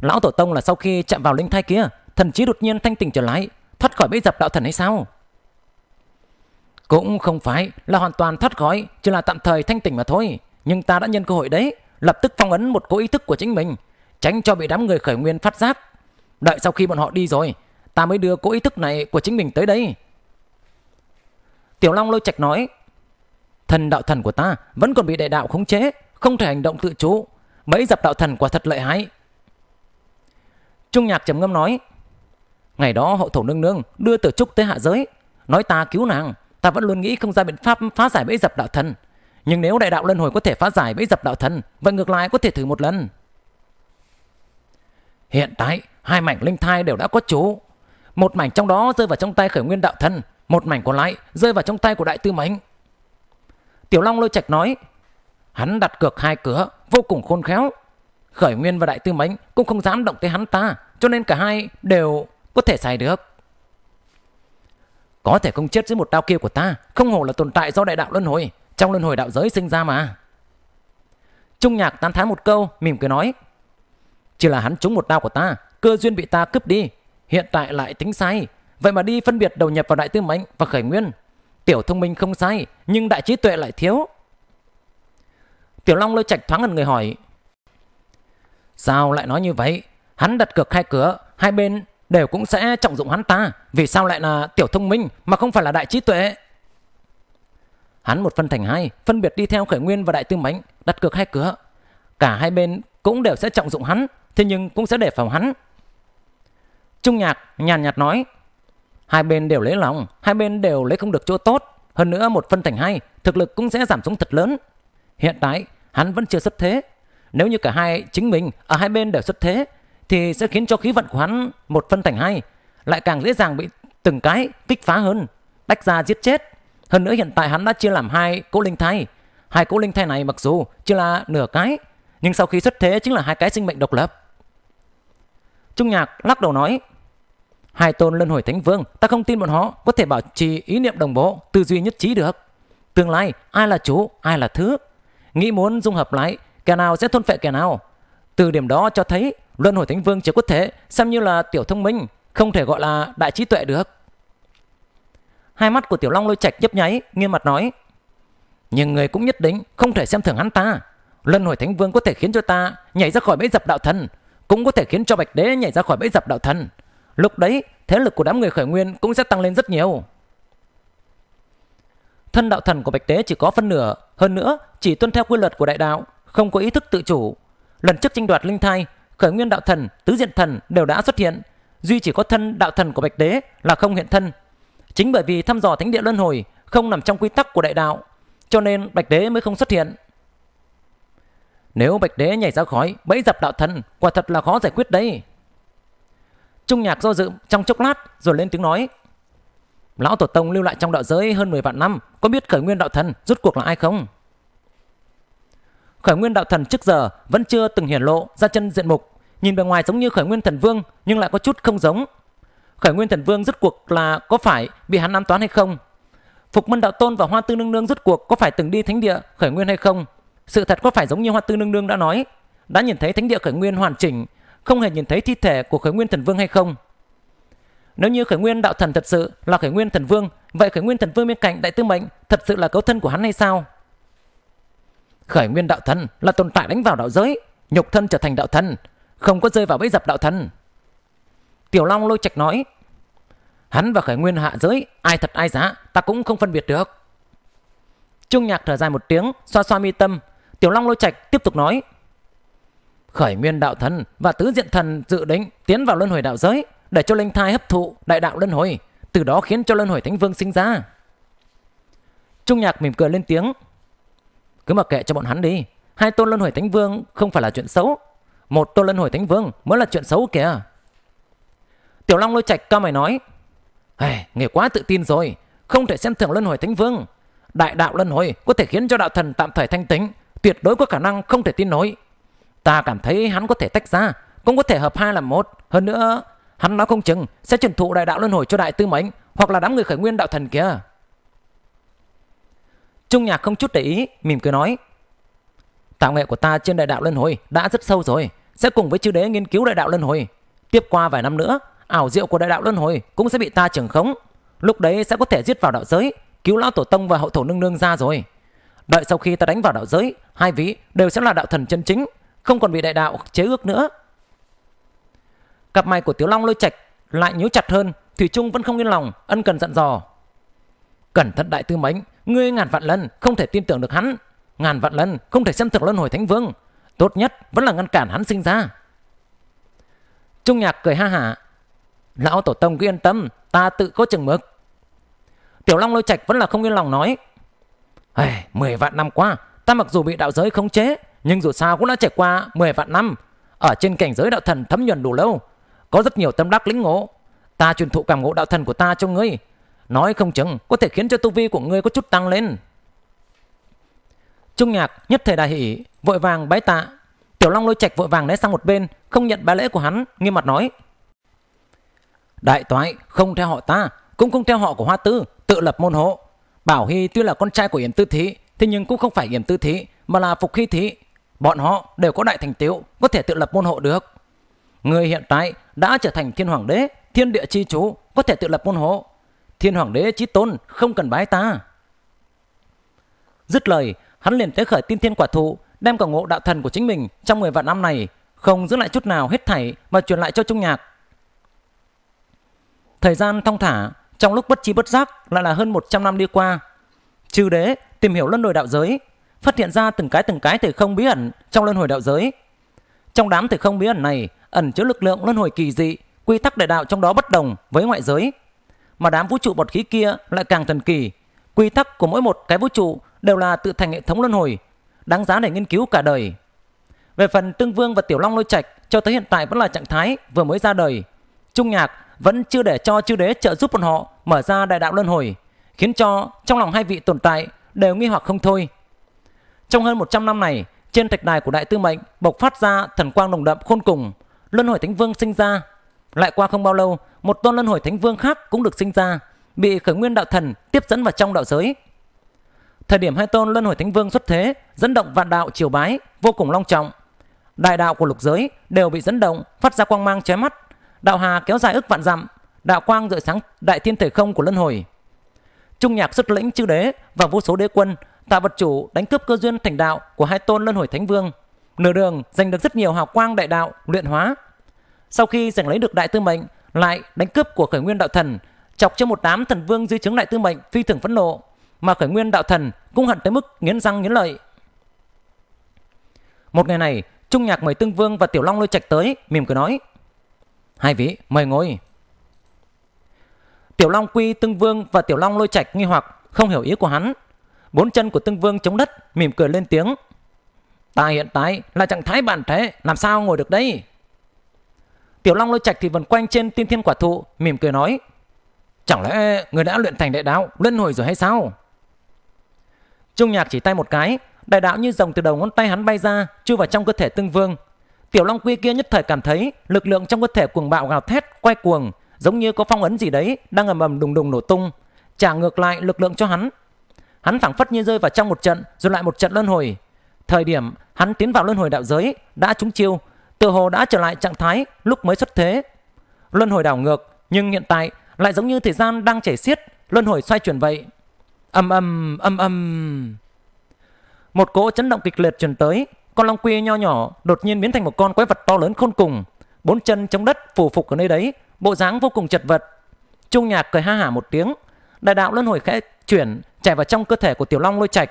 lão tổ tông là sau khi chạm vào linh thai kia thần trí đột nhiên thanh tỉnh trở lại thoát khỏi bẫy dập đạo thần hay sao cũng không phải là hoàn toàn thoát khỏi chỉ là tạm thời thanh tỉnh mà thôi nhưng ta đã nhân cơ hội đấy lập tức phong ấn một cố ý thức của chính mình tránh cho bị đám người khởi nguyên phát giác đợi sau khi bọn họ đi rồi ta mới đưa cỗ ý thức này của chính mình tới đây. Tiểu Long lôi trạch nói, thần đạo thần của ta vẫn còn bị đại đạo khống chế, không thể hành động tự chủ. Mấy dập đạo thần quả thật lợi hại. Trung nhạc trầm ngâm nói, ngày đó hậu thổ nương nương đưa tử trúc tới hạ giới, nói ta cứu nàng, ta vẫn luôn nghĩ không ra biện pháp phá giải bẫy dập đạo thần. Nhưng nếu đại đạo luân hồi có thể phá giải bẫy dập đạo thần, vậy ngược lại có thể thử một lần. Hiện tại, hai mảnh linh thai đều đã có chủ một mảnh trong đó rơi vào trong tay khởi nguyên đạo thân, một mảnh còn lại rơi vào trong tay của đại tư mệnh. Tiểu Long lôi trạch nói, hắn đặt cược hai cửa, vô cùng khôn khéo. Khởi nguyên và đại tư mệnh cũng không dám động tới hắn ta, cho nên cả hai đều có thể xài được. Có thể không chết dưới một đao kia của ta, không hổ là tồn tại do đại đạo luân hồi, trong luân hồi đạo giới sinh ra mà. Trung nhạc tán thán một câu, mỉm cười nói, chỉ là hắn trúng một đao của ta, cơ duyên bị ta cướp đi, Hiện tại lại tính sai, vậy mà đi phân biệt đầu nhập vào đại tư mệnh và khởi nguyên. Tiểu thông minh không sai, nhưng đại trí tuệ lại thiếu. Tiểu Long lôi chạch thoáng ngần người hỏi. Sao lại nói như vậy? Hắn đặt cược hai cửa, hai bên đều cũng sẽ trọng dụng hắn ta. Vì sao lại là tiểu thông minh mà không phải là đại trí tuệ? Hắn một phân thành hai, phân biệt đi theo khởi nguyên và đại tư mệnh, đặt cược hai cửa. Cả hai bên cũng đều sẽ trọng dụng hắn, thế nhưng cũng sẽ để phòng hắn. Trung nhạc nhàn nhạt, nói Hai bên đều lấy lòng Hai bên đều lấy không được chỗ tốt Hơn nữa một phân thành hai Thực lực cũng sẽ giảm xuống thật lớn Hiện tại hắn vẫn chưa xuất thế Nếu như cả hai chính mình ở hai bên đều xuất thế Thì sẽ khiến cho khí vận của hắn một phân thành hai Lại càng dễ dàng bị từng cái kích phá hơn tách ra giết chết Hơn nữa hiện tại hắn đã chia làm hai cỗ linh thai Hai cỗ linh thai này mặc dù chưa là nửa cái Nhưng sau khi xuất thế chính là hai cái sinh mệnh độc lập Trung Nhạc lắc đầu nói Hai tôn lân hồi thánh vương Ta không tin bọn họ có thể bảo trì ý niệm đồng bộ Tư duy nhất trí được Tương lai ai là chủ ai là thứ Nghĩ muốn dung hợp lại Kẻ nào sẽ thôn phệ kẻ nào Từ điểm đó cho thấy Luân hồi thánh vương chỉ có thể xem như là tiểu thông minh Không thể gọi là đại trí tuệ được Hai mắt của tiểu long lôi trạch nhấp nháy Nghiêm mặt nói Nhưng người cũng nhất định không thể xem thường hắn ta Luân hồi thánh vương có thể khiến cho ta Nhảy ra khỏi bẫy dập đạo thần cũng có thể khiến cho Bạch Đế nhảy ra khỏi bẫy dập đạo thần. Lúc đấy, thế lực của đám người khởi nguyên cũng sẽ tăng lên rất nhiều. Thân đạo thần của Bạch Đế chỉ có phân nửa, hơn nữa chỉ tuân theo quy luật của đại đạo, không có ý thức tự chủ. Lần trước tranh đoạt linh thai, khởi nguyên đạo thần, tứ diện thần đều đã xuất hiện, duy chỉ có thân đạo thần của Bạch Đế là không hiện thân. Chính bởi vì thăm dò thánh địa luân hồi không nằm trong quy tắc của đại đạo, cho nên Bạch Đế mới không xuất hiện. Nếu bạch đế nhảy ra khói bẫy dập đạo thần Quả thật là khó giải quyết đấy Trung nhạc do dự trong chốc lát Rồi lên tiếng nói Lão Tổ Tông lưu lại trong đạo giới hơn 10 vạn năm Có biết khởi nguyên đạo thần rút cuộc là ai không Khởi nguyên đạo thần trước giờ Vẫn chưa từng hiển lộ ra chân diện mục Nhìn bề ngoài giống như khởi nguyên thần vương Nhưng lại có chút không giống Khởi nguyên thần vương rút cuộc là có phải Bị hắn ám toán hay không Phục mân đạo tôn và hoa tư nương nương rút cuộc Có phải từng đi thánh địa khởi nguyên hay không sự thật có phải giống như Hoa Tư Nương Nương đã nói, đã nhìn thấy thánh địa khởi nguyên hoàn chỉnh, không hề nhìn thấy thi thể của khởi nguyên thần vương hay không? Nếu như khởi nguyên đạo thần thật sự là khởi nguyên thần vương, vậy khởi nguyên thần vương bên cạnh đại tư mệnh thật sự là cấu thân của hắn hay sao? Khởi nguyên đạo thần là tồn tại đánh vào đạo giới, nhục thân trở thành đạo thần, không có rơi vào bẫy dập đạo thần. Tiểu Long lôi trạch nói, hắn và khởi nguyên hạ giới, ai thật ai giả ta cũng không phân biệt được. Trung nhạc thở dài một tiếng, xoa xoa mi tâm, Tiểu Long lôi trạch tiếp tục nói. Khởi nguyên đạo thần và tứ diện thần dự định tiến vào luân hồi đạo giới để cho linh thai hấp thụ đại đạo luân hồi, từ đó khiến cho luân hồi thánh vương sinh ra. Trung nhạc mỉm cười lên tiếng. Cứ mặc kệ cho bọn hắn đi, hai tôn luân hồi thánh vương không phải là chuyện xấu, một tôn luân hồi thánh vương mới là chuyện xấu kìa. Tiểu Long lôi trạch cao mày nói. Hey, nghề quá tự tin rồi, không thể xem thường luân hồi thánh vương. Đại đạo luân hồi có thể khiến cho đạo thần tạm thời thanh tính, tuyệt đối có khả năng không thể tin nổi. Ta cảm thấy hắn có thể tách ra, cũng có thể hợp hai làm một. Hơn nữa, hắn nói không chừng sẽ truyền thụ đại đạo luân hồi cho đại tư mệnh hoặc là đám người khởi nguyên đạo thần kia. Trung nhạc không chút để ý, mỉm cười nói. Tạo nghệ của ta trên đại đạo luân hồi đã rất sâu rồi, sẽ cùng với chư đế nghiên cứu đại đạo luân hồi. Tiếp qua vài năm nữa, ảo diệu của đại đạo luân hồi cũng sẽ bị ta trưởng khống. Lúc đấy sẽ có thể giết vào đạo giới, cứu lão tổ tông và hậu thổ nương nương ra rồi. Đợi sau khi ta đánh vào đạo giới, hai ví đều sẽ là đạo thần chân chính, không còn bị đại đạo chế ước nữa. Cặp mày của tiểu Long lôi chạch lại nhíu chặt hơn, Thủy Trung vẫn không yên lòng, ân cần dặn dò. Cẩn thận đại tư mánh ngươi ngàn vạn lần không thể tin tưởng được hắn, ngàn vạn lần không thể xem thường luân hồi thánh vương, tốt nhất vẫn là ngăn cản hắn sinh ra. Trung nhạc cười ha hả, lão tổ tông cứ yên tâm, ta tự có chừng mực. Tiểu Long lôi trạch vẫn là không yên lòng nói, Hey, 10 vạn năm qua, ta mặc dù bị đạo giới khống chế, nhưng dù sao cũng đã trải qua 10 vạn năm. Ở trên cảnh giới đạo thần thấm nhuần đủ lâu, có rất nhiều tâm đắc lĩnh ngộ. Ta truyền thụ cảm ngộ đạo thần của ta cho ngươi. Nói không chừng có thể khiến cho tu vi của ngươi có chút tăng lên. Trung nhạc nhất thể đại hỷ, vội vàng bái tạ. Tiểu Long lôi trạch vội vàng né sang một bên, không nhận bài lễ của hắn, nghiêm mặt nói. Đại toại không theo họ ta, cũng không theo họ của Hoa Tư, tự lập môn hộ. Bảo Hy tuy là con trai của Yểm Tư Thí, thế nhưng cũng không phải Yểm Tư Thí mà là Phục Hy Thí. Bọn họ đều có đại thành tiếu, có thể tự lập môn hộ được. Người hiện tại đã trở thành thiên hoàng đế, thiên địa chi chú, có thể tự lập môn hộ. Thiên hoàng đế chí tôn không cần bái ta. Dứt lời, hắn liền tế khởi tiên thiên quả thụ, đem cả ngộ đạo thần của chính mình trong người vạn năm này, không giữ lại chút nào hết thảy mà truyền lại cho Trung Nhạc. Thời gian thong thả, trong lúc bất trí bất giác lại là hơn 100 năm đi qua. Trừ đế tìm hiểu luân hồi đạo giới, phát hiện ra từng cái từng cái thể không bí ẩn trong luân hồi đạo giới. Trong đám thể không bí ẩn này ẩn chứa lực lượng luân hồi kỳ dị, quy tắc đại đạo trong đó bất đồng với ngoại giới. Mà đám vũ trụ bọt khí kia lại càng thần kỳ, quy tắc của mỗi một cái vũ trụ đều là tự thành hệ thống luân hồi, đáng giá để nghiên cứu cả đời. Về phần Tương Vương và Tiểu Long Lôi Trạch cho tới hiện tại vẫn là trạng thái vừa mới ra đời. Trung nhạc vẫn chưa để cho chư đế trợ giúp bọn họ mở ra đại đạo luân hồi, khiến cho trong lòng hai vị tồn tại đều nghi hoặc không thôi. Trong hơn 100 năm này, trên thạch đài của đại tư mệnh bộc phát ra thần quang nồng đậm khôn cùng, luân hồi thánh vương sinh ra. Lại qua không bao lâu, một tôn luân hồi thánh vương khác cũng được sinh ra, bị khởi nguyên đạo thần tiếp dẫn vào trong đạo giới. Thời điểm hai tôn luân hồi thánh vương xuất thế, dẫn động vạn đạo triều bái, vô cùng long trọng. Đại đạo của lục giới đều bị dẫn động, phát ra quang mang chói mắt, Đạo hà kéo dài ức vạn dặm, đạo quang rọi sáng đại thiên thể không của luân hồi. Trung nhạc xuất lĩnh chư đế và vô số đế quân, tạ vật chủ đánh cướp cơ duyên thành đạo của hai tôn luân hồi thánh vương. Nửa đường giành được rất nhiều hào quang đại đạo luyện hóa. Sau khi giành lấy được đại tư mệnh, lại đánh cướp của khởi nguyên đạo thần, chọc cho một đám thần vương dưới chứng đại tư mệnh phi thường phẫn nộ, mà khởi nguyên đạo thần cũng hận tới mức nghiến răng nghiến lợi. Một ngày này, Trung Nhạc mời Tương Vương và Tiểu Long lôi trạch tới, mỉm cười nói: Hai vị, mời ngồi. Tiểu Long Quy, tưng Vương và Tiểu Long Lôi Trạch nghi hoặc không hiểu ý của hắn. Bốn chân của tưng Vương chống đất, mỉm cười lên tiếng. Ta hiện tại là trạng thái bản thể, làm sao ngồi được đây? Tiểu Long Lôi Trạch thì vần quanh trên tiên thiên quả thụ, mỉm cười nói. Chẳng lẽ người đã luyện thành đại đạo, luân hồi rồi hay sao? Trung Nhạc chỉ tay một cái, đại đạo như rồng từ đầu ngón tay hắn bay ra, chui vào trong cơ thể tưng Vương, Tiểu Long Quy kia nhất thời cảm thấy lực lượng trong cơ thể cuồng bạo gào thét, quay cuồng, giống như có phong ấn gì đấy đang ầm ầm đùng đùng nổ tung, trả ngược lại lực lượng cho hắn. Hắn phảng phất như rơi vào trong một trận, rồi lại một trận luân hồi. Thời điểm hắn tiến vào luân hồi đạo giới đã trúng chiêu, tựa hồ đã trở lại trạng thái lúc mới xuất thế. Luân hồi đảo ngược, nhưng hiện tại lại giống như thời gian đang chảy xiết, luân hồi xoay chuyển vậy. Ầm ầm ầm ầm. Một cỗ chấn động kịch liệt truyền tới, con long quy nho nhỏ đột nhiên biến thành một con quái vật to lớn khôn cùng, bốn chân chống đất phủ phục ở nơi đấy, bộ dáng vô cùng chật vật. Trung Nhạc cười ha hả một tiếng, đại đạo luân hồi khẽ chuyển chảy vào trong cơ thể của Tiểu Long Lôi Trạch.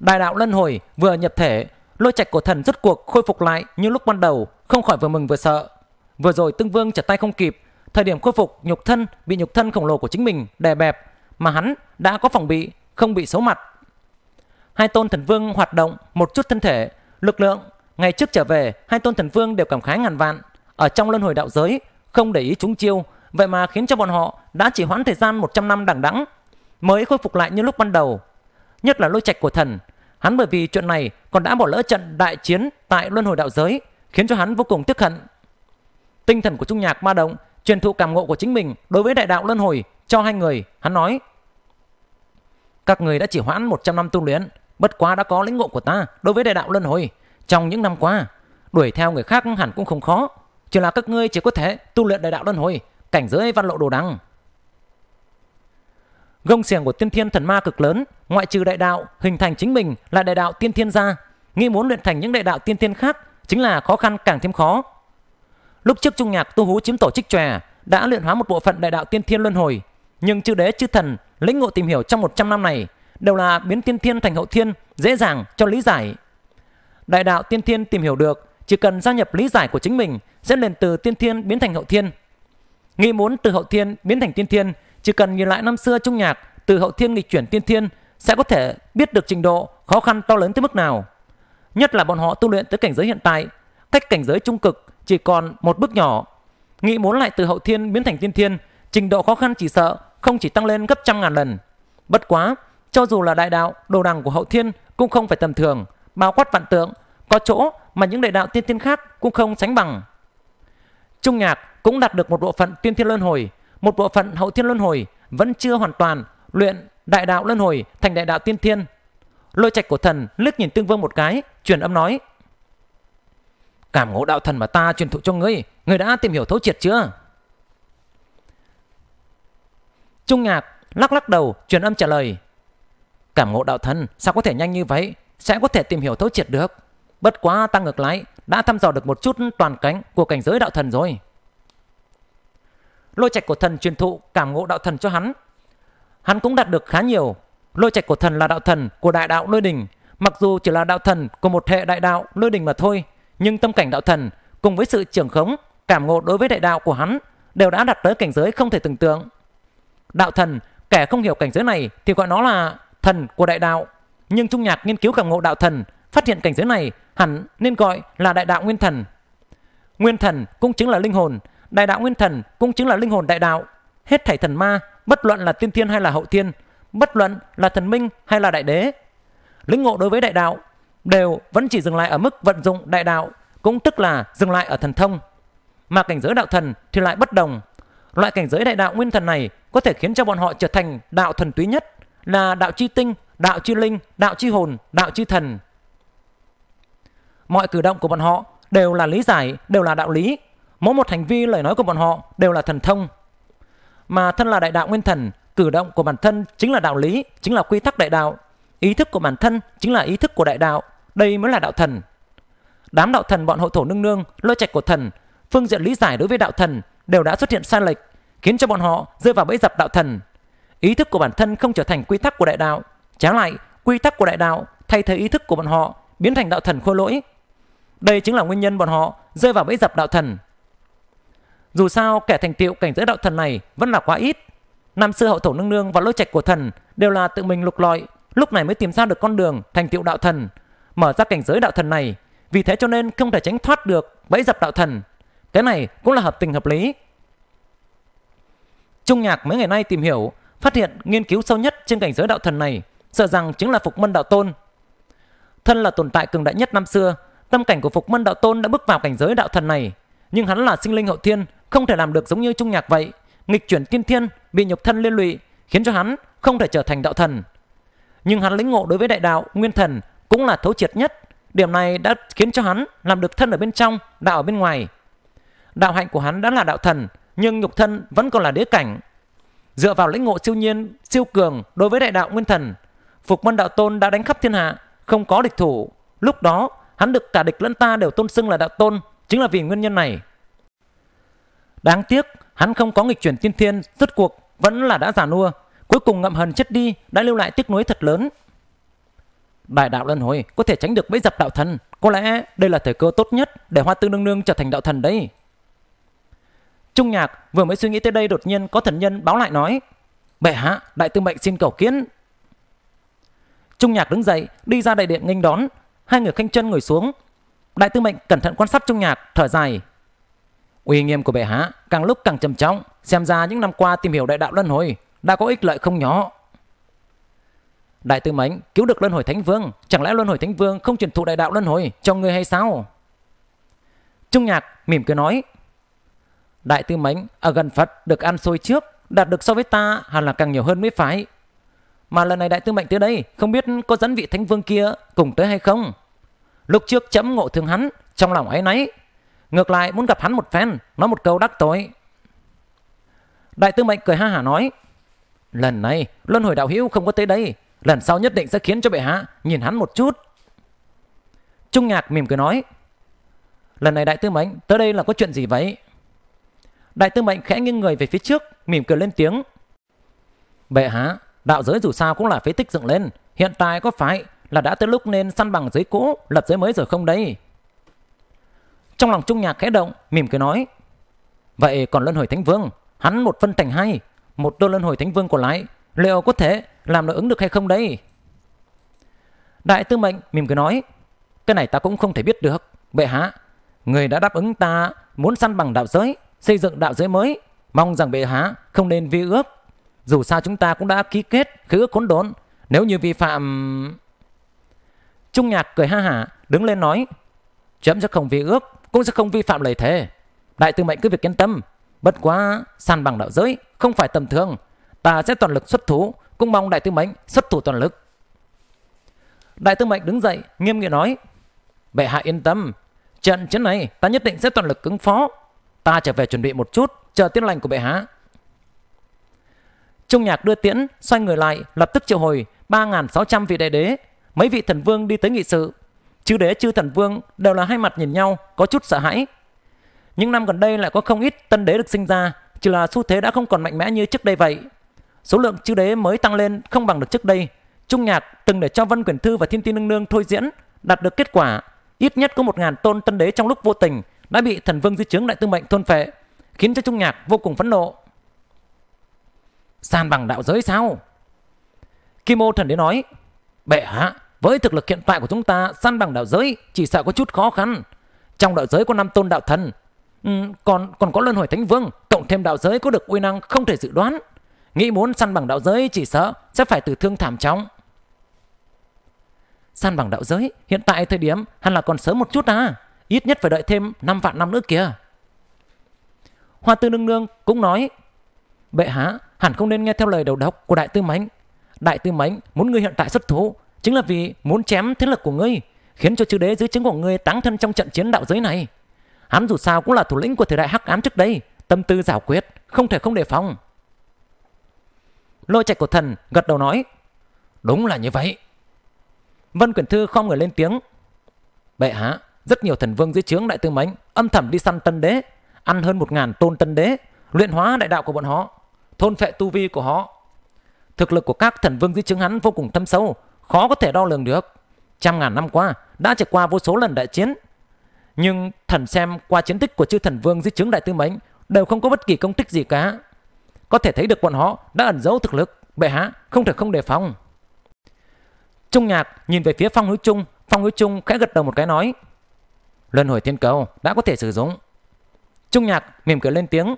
Đại đạo luân hồi vừa nhập thể, lôi trạch của thần rốt cuộc khôi phục lại như lúc ban đầu, không khỏi vừa mừng vừa sợ. Vừa rồi Tương Vương trở tay không kịp, thời điểm khôi phục nhục thân bị nhục thân khổng lồ của chính mình đè bẹp, mà hắn đã có phòng bị, không bị xấu mặt. Hai tôn thần vương hoạt động một chút thân thể, lực lượng. Ngày trước trở về, hai tôn thần vương đều cảm khái ngàn vạn. Ở trong luân hồi đạo giới, không để ý chúng chiêu, vậy mà khiến cho bọn họ đã chỉ hoãn thời gian 100 năm đẳng đẵng mới khôi phục lại như lúc ban đầu. Nhất là lôi trạch của thần, hắn bởi vì chuyện này còn đã bỏ lỡ trận đại chiến tại luân hồi đạo giới, khiến cho hắn vô cùng tức hận. Tinh thần của Trung Nhạc ma động, truyền thụ cảm ngộ của chính mình đối với đại đạo luân hồi cho hai người, hắn nói: Các người đã chỉ hoãn 100 năm tu luyện, bất quá đã có lĩnh ngộ của ta đối với đại đạo luân hồi trong những năm qua đuổi theo người khác hẳn cũng không khó chỉ là các ngươi chỉ có thể tu luyện đại đạo luân hồi cảnh giới văn lộ đồ đằng gông xiềng của tiên thiên thần ma cực lớn ngoại trừ đại đạo hình thành chính mình là đại đạo tiên thiên gia nghi muốn luyện thành những đại đạo tiên thiên khác chính là khó khăn càng thêm khó lúc trước trung nhạc tu hú chiếm tổ trích tròe đã luyện hóa một bộ phận đại đạo tiên thiên luân hồi nhưng chư đế chư thần lĩnh ngộ tìm hiểu trong 100 năm này đều là biến tiên thiên thành hậu thiên dễ dàng cho lý giải. Đại đạo tiên thiên tìm hiểu được, chỉ cần gia nhập lý giải của chính mình sẽ liền từ tiên thiên biến thành hậu thiên. Nghĩ muốn từ hậu thiên biến thành tiên thiên, chỉ cần nhìn lại năm xưa trung nhạc từ hậu thiên nghịch chuyển tiên thiên sẽ có thể biết được trình độ khó khăn to lớn tới mức nào. Nhất là bọn họ tu luyện tới cảnh giới hiện tại, cách cảnh giới trung cực chỉ còn một bước nhỏ. Nghĩ muốn lại từ hậu thiên biến thành tiên thiên, trình độ khó khăn chỉ sợ không chỉ tăng lên gấp trăm ngàn lần. Bất quá, cho dù là đại đạo, đồ đằng của hậu thiên cũng không phải tầm thường, bao quát vạn tượng, có chỗ mà những đại đạo tiên thiên khác cũng không sánh bằng. Trung nhạc cũng đạt được một bộ phận tiên thiên luân hồi, một bộ phận hậu thiên luân hồi vẫn chưa hoàn toàn luyện đại đạo luân hồi thành đại đạo tiên thiên. Lôi trạch của thần liếc nhìn tương vương một cái, truyền âm nói. Cảm ngộ đạo thần mà ta truyền thụ cho ngươi, ngươi đã tìm hiểu thấu triệt chưa? Trung nhạc lắc lắc đầu truyền âm trả lời Cảm ngộ đạo thần sao có thể nhanh như vậy Sẽ có thể tìm hiểu thấu triệt được Bất quá ta ngược lại Đã thăm dò được một chút toàn cánh của cảnh giới đạo thần rồi Lôi trạch của thần truyền thụ cảm ngộ đạo thần cho hắn Hắn cũng đạt được khá nhiều Lôi trạch của thần là đạo thần của đại đạo lôi đình Mặc dù chỉ là đạo thần của một hệ đại đạo lôi đình mà thôi Nhưng tâm cảnh đạo thần cùng với sự trưởng khống Cảm ngộ đối với đại đạo của hắn Đều đã đạt tới cảnh giới không thể tưởng tượng Đạo thần kẻ không hiểu cảnh giới này Thì gọi nó là thần của đại đạo. Nhưng Trung Nhạc nghiên cứu cảm ngộ đạo thần, phát hiện cảnh giới này hẳn nên gọi là đại đạo nguyên thần. Nguyên thần cũng chính là linh hồn, đại đạo nguyên thần cũng chính là linh hồn đại đạo. Hết thảy thần ma, bất luận là tiên thiên hay là hậu thiên, bất luận là thần minh hay là đại đế. Lĩnh ngộ đối với đại đạo đều vẫn chỉ dừng lại ở mức vận dụng đại đạo, cũng tức là dừng lại ở thần thông. Mà cảnh giới đạo thần thì lại bất đồng. Loại cảnh giới đại đạo nguyên thần này có thể khiến cho bọn họ trở thành đạo thần túy nhất là đạo chi tinh, đạo chi linh, đạo chi hồn, đạo chi thần. Mọi cử động của bọn họ đều là lý giải, đều là đạo lý. Mỗi một hành vi lời nói của bọn họ đều là thần thông. Mà thân là đại đạo nguyên thần, cử động của bản thân chính là đạo lý, chính là quy tắc đại đạo. Ý thức của bản thân chính là ý thức của đại đạo. Đây mới là đạo thần. Đám đạo thần bọn hộ thổ nương nương, lôi trạch của thần, phương diện lý giải đối với đạo thần đều đã xuất hiện sai lệch, khiến cho bọn họ rơi vào bẫy dập đạo thần ý thức của bản thân không trở thành quy tắc của đại đạo. Trái lại, quy tắc của đại đạo thay thế ý thức của bọn họ biến thành đạo thần khôi lỗi. Đây chính là nguyên nhân bọn họ rơi vào bẫy dập đạo thần. Dù sao, kẻ thành tựu cảnh giới đạo thần này vẫn là quá ít. Năm xưa hậu thổ nương nương và lôi trạch của thần đều là tự mình lục lọi, lúc này mới tìm ra được con đường thành tựu đạo thần, mở ra cảnh giới đạo thần này. Vì thế cho nên không thể tránh thoát được bẫy dập đạo thần. Cái này cũng là hợp tình hợp lý. Trung nhạc mấy ngày nay tìm hiểu Phát hiện nghiên cứu sâu nhất trên cảnh giới đạo thần này sợ rằng chính là Phục Mân Đạo Tôn. Thân là tồn tại cường đại nhất năm xưa, tâm cảnh của Phục Mân Đạo Tôn đã bước vào cảnh giới đạo thần này, nhưng hắn là sinh linh hậu thiên, không thể làm được giống như Trung Nhạc vậy, nghịch chuyển tiên thiên, bị nhục thân liên lụy, khiến cho hắn không thể trở thành đạo thần. Nhưng hắn lĩnh ngộ đối với đại đạo, nguyên thần cũng là thấu triệt nhất, điểm này đã khiến cho hắn làm được thân ở bên trong, đạo ở bên ngoài. Đạo hạnh của hắn đã là đạo thần, nhưng nhục thân vẫn còn là đế cảnh, Dựa vào lĩnh ngộ siêu nhiên, siêu cường đối với đại đạo nguyên thần, Phục Môn Đạo Tôn đã đánh khắp thiên hạ, không có địch thủ. Lúc đó, hắn được cả địch lẫn ta đều tôn xưng là đạo tôn, chính là vì nguyên nhân này. Đáng tiếc, hắn không có nghịch chuyển tiên thiên, rốt cuộc vẫn là đã già nua, cuối cùng ngậm hần chết đi, đã lưu lại tiếc nuối thật lớn. Đại đạo luân hồi có thể tránh được bẫy dập đạo thần, có lẽ đây là thời cơ tốt nhất để Hoa Tư Nương Nương trở thành đạo thần đấy. Trung nhạc vừa mới suy nghĩ tới đây đột nhiên có thần nhân báo lại nói. Bệ hạ, đại tư mệnh xin cầu kiến. Trung nhạc đứng dậy, đi ra đại điện nghênh đón. Hai người khanh chân ngồi xuống. Đại tư mệnh cẩn thận quan sát Trung nhạc, thở dài. Uy nghiêm của bệ hạ càng lúc càng trầm trọng. Xem ra những năm qua tìm hiểu đại đạo luân hồi đã có ích lợi không nhỏ. Đại tư mệnh cứu được luân hồi thánh vương. Chẳng lẽ luân hồi thánh vương không truyền thụ đại đạo luân hồi cho người hay sao? Trung nhạc mỉm cười nói. Đại tư mãnh ở gần Phật được ăn xôi trước, đạt được so với ta hẳn là càng nhiều hơn mới phải. Mà lần này đại tư mệnh tới đây, không biết có dẫn vị thánh vương kia cùng tới hay không? Lúc trước chấm ngộ thương hắn, trong lòng ấy nấy. Ngược lại muốn gặp hắn một phen, nói một câu đắc tội. Đại tư mệnh cười ha hả nói. Lần này, luân hồi đạo hữu không có tới đây. Lần sau nhất định sẽ khiến cho bệ hạ nhìn hắn một chút. Trung nhạc mỉm cười nói. Lần này đại tư mệnh tới đây là có chuyện gì vậy? Đại tư mệnh khẽ nghiêng người về phía trước, mỉm cười lên tiếng. Bệ hạ, đạo giới dù sao cũng là phế tích dựng lên. Hiện tại có phải là đã tới lúc nên săn bằng giới cũ, lập giới mới rồi không đấy? Trong lòng Trung Nhạc khẽ động, mỉm cười nói. Vậy còn Luân Hồi Thánh Vương, hắn một phân thành hai, một đôi Luân Hồi Thánh Vương của lại, liệu có thể làm nội ứng được hay không đấy? Đại tư mệnh mỉm cười nói. Cái này ta cũng không thể biết được. Bệ hạ, người đã đáp ứng ta muốn săn bằng đạo giới xây dựng đạo giới mới, mong rằng bệ hạ không nên vi ước. Dù sao chúng ta cũng đã ký kết khế ước khốn đốn, nếu như vi phạm... Trung Nhạc cười ha hả, đứng lên nói, chấm sẽ không vi ước, cũng sẽ không vi phạm lời thề. Đại tư mệnh cứ việc yên tâm, bất quá săn bằng đạo giới không phải tầm thường, ta sẽ toàn lực xuất thủ, cũng mong đại tư mệnh xuất thủ toàn lực. Đại tư mệnh đứng dậy, nghiêm nghị nói, bệ hạ yên tâm, trận chiến này ta nhất định sẽ toàn lực ứng phó, ta trở về chuẩn bị một chút, chờ tiếng lành của bệ hạ. Trung nhạc đưa tiễn, xoay người lại, lập tức triệu hồi ba sáu trăm vị đại đế. Mấy vị thần vương đi tới nghị sự. Chư đế chư thần vương đều là hai mặt nhìn nhau, có chút sợ hãi. Những năm gần đây lại có không ít tân đế được sinh ra, chỉ là xu thế đã không còn mạnh mẽ như trước đây vậy. Số lượng chư đế mới tăng lên không bằng được trước đây. Trung nhạc từng để cho văn Quyển Thư và Thiên Tiên Nương Nương thôi diễn, đạt được kết quả. Ít nhất có một ngàn tôn tân đế trong lúc vô tình, đã bị thần vương di chứng đại tư mệnh thôn phệ, khiến cho Trung Nhạc vô cùng phẫn nộ. San bằng đạo giới sao? Kim ô thần đế nói, bệ hạ, với thực lực hiện tại của chúng ta, san bằng đạo giới chỉ sợ có chút khó khăn. Trong đạo giới có năm tôn đạo thần, ừ, còn còn có luân hồi thánh vương, cộng thêm đạo giới có được uy năng không thể dự đoán. Nghĩ muốn san bằng đạo giới chỉ sợ sẽ phải tử thương thảm trọng. San bằng đạo giới, hiện tại thời điểm hẳn là còn sớm một chút à ít nhất phải đợi thêm 5 vạn năm nữa kìa. Hoa Tư Nương Nương cũng nói, bệ hạ hẳn không nên nghe theo lời đầu độc của Đại Tư Mánh. Đại Tư Mánh muốn ngươi hiện tại xuất thủ chính là vì muốn chém thế lực của ngươi, khiến cho chư đế dưới chứng của ngươi táng thân trong trận chiến đạo giới này. Hắn dù sao cũng là thủ lĩnh của thời đại hắc ám trước đây, tâm tư giảo quyết, không thể không đề phòng. Lôi trạch của thần gật đầu nói, đúng là như vậy. Vân Quyển Thư không người lên tiếng. Bệ hạ, rất nhiều thần vương dưới trướng đại tư mánh âm thầm đi săn tân đế ăn hơn một ngàn tôn tân đế luyện hóa đại đạo của bọn họ thôn phệ tu vi của họ thực lực của các thần vương dưới trướng hắn vô cùng thâm sâu khó có thể đo lường được trăm ngàn năm qua đã trải qua vô số lần đại chiến nhưng thần xem qua chiến tích của chư thần vương dưới trướng đại tư mệnh đều không có bất kỳ công tích gì cả có thể thấy được bọn họ đã ẩn giấu thực lực bệ hạ không thể không đề phòng trung nhạc nhìn về phía phong hữu trung phong hữu trung khẽ gật đầu một cái nói Luân hồi thiên cầu đã có thể sử dụng. Trung nhạc mỉm cười lên tiếng.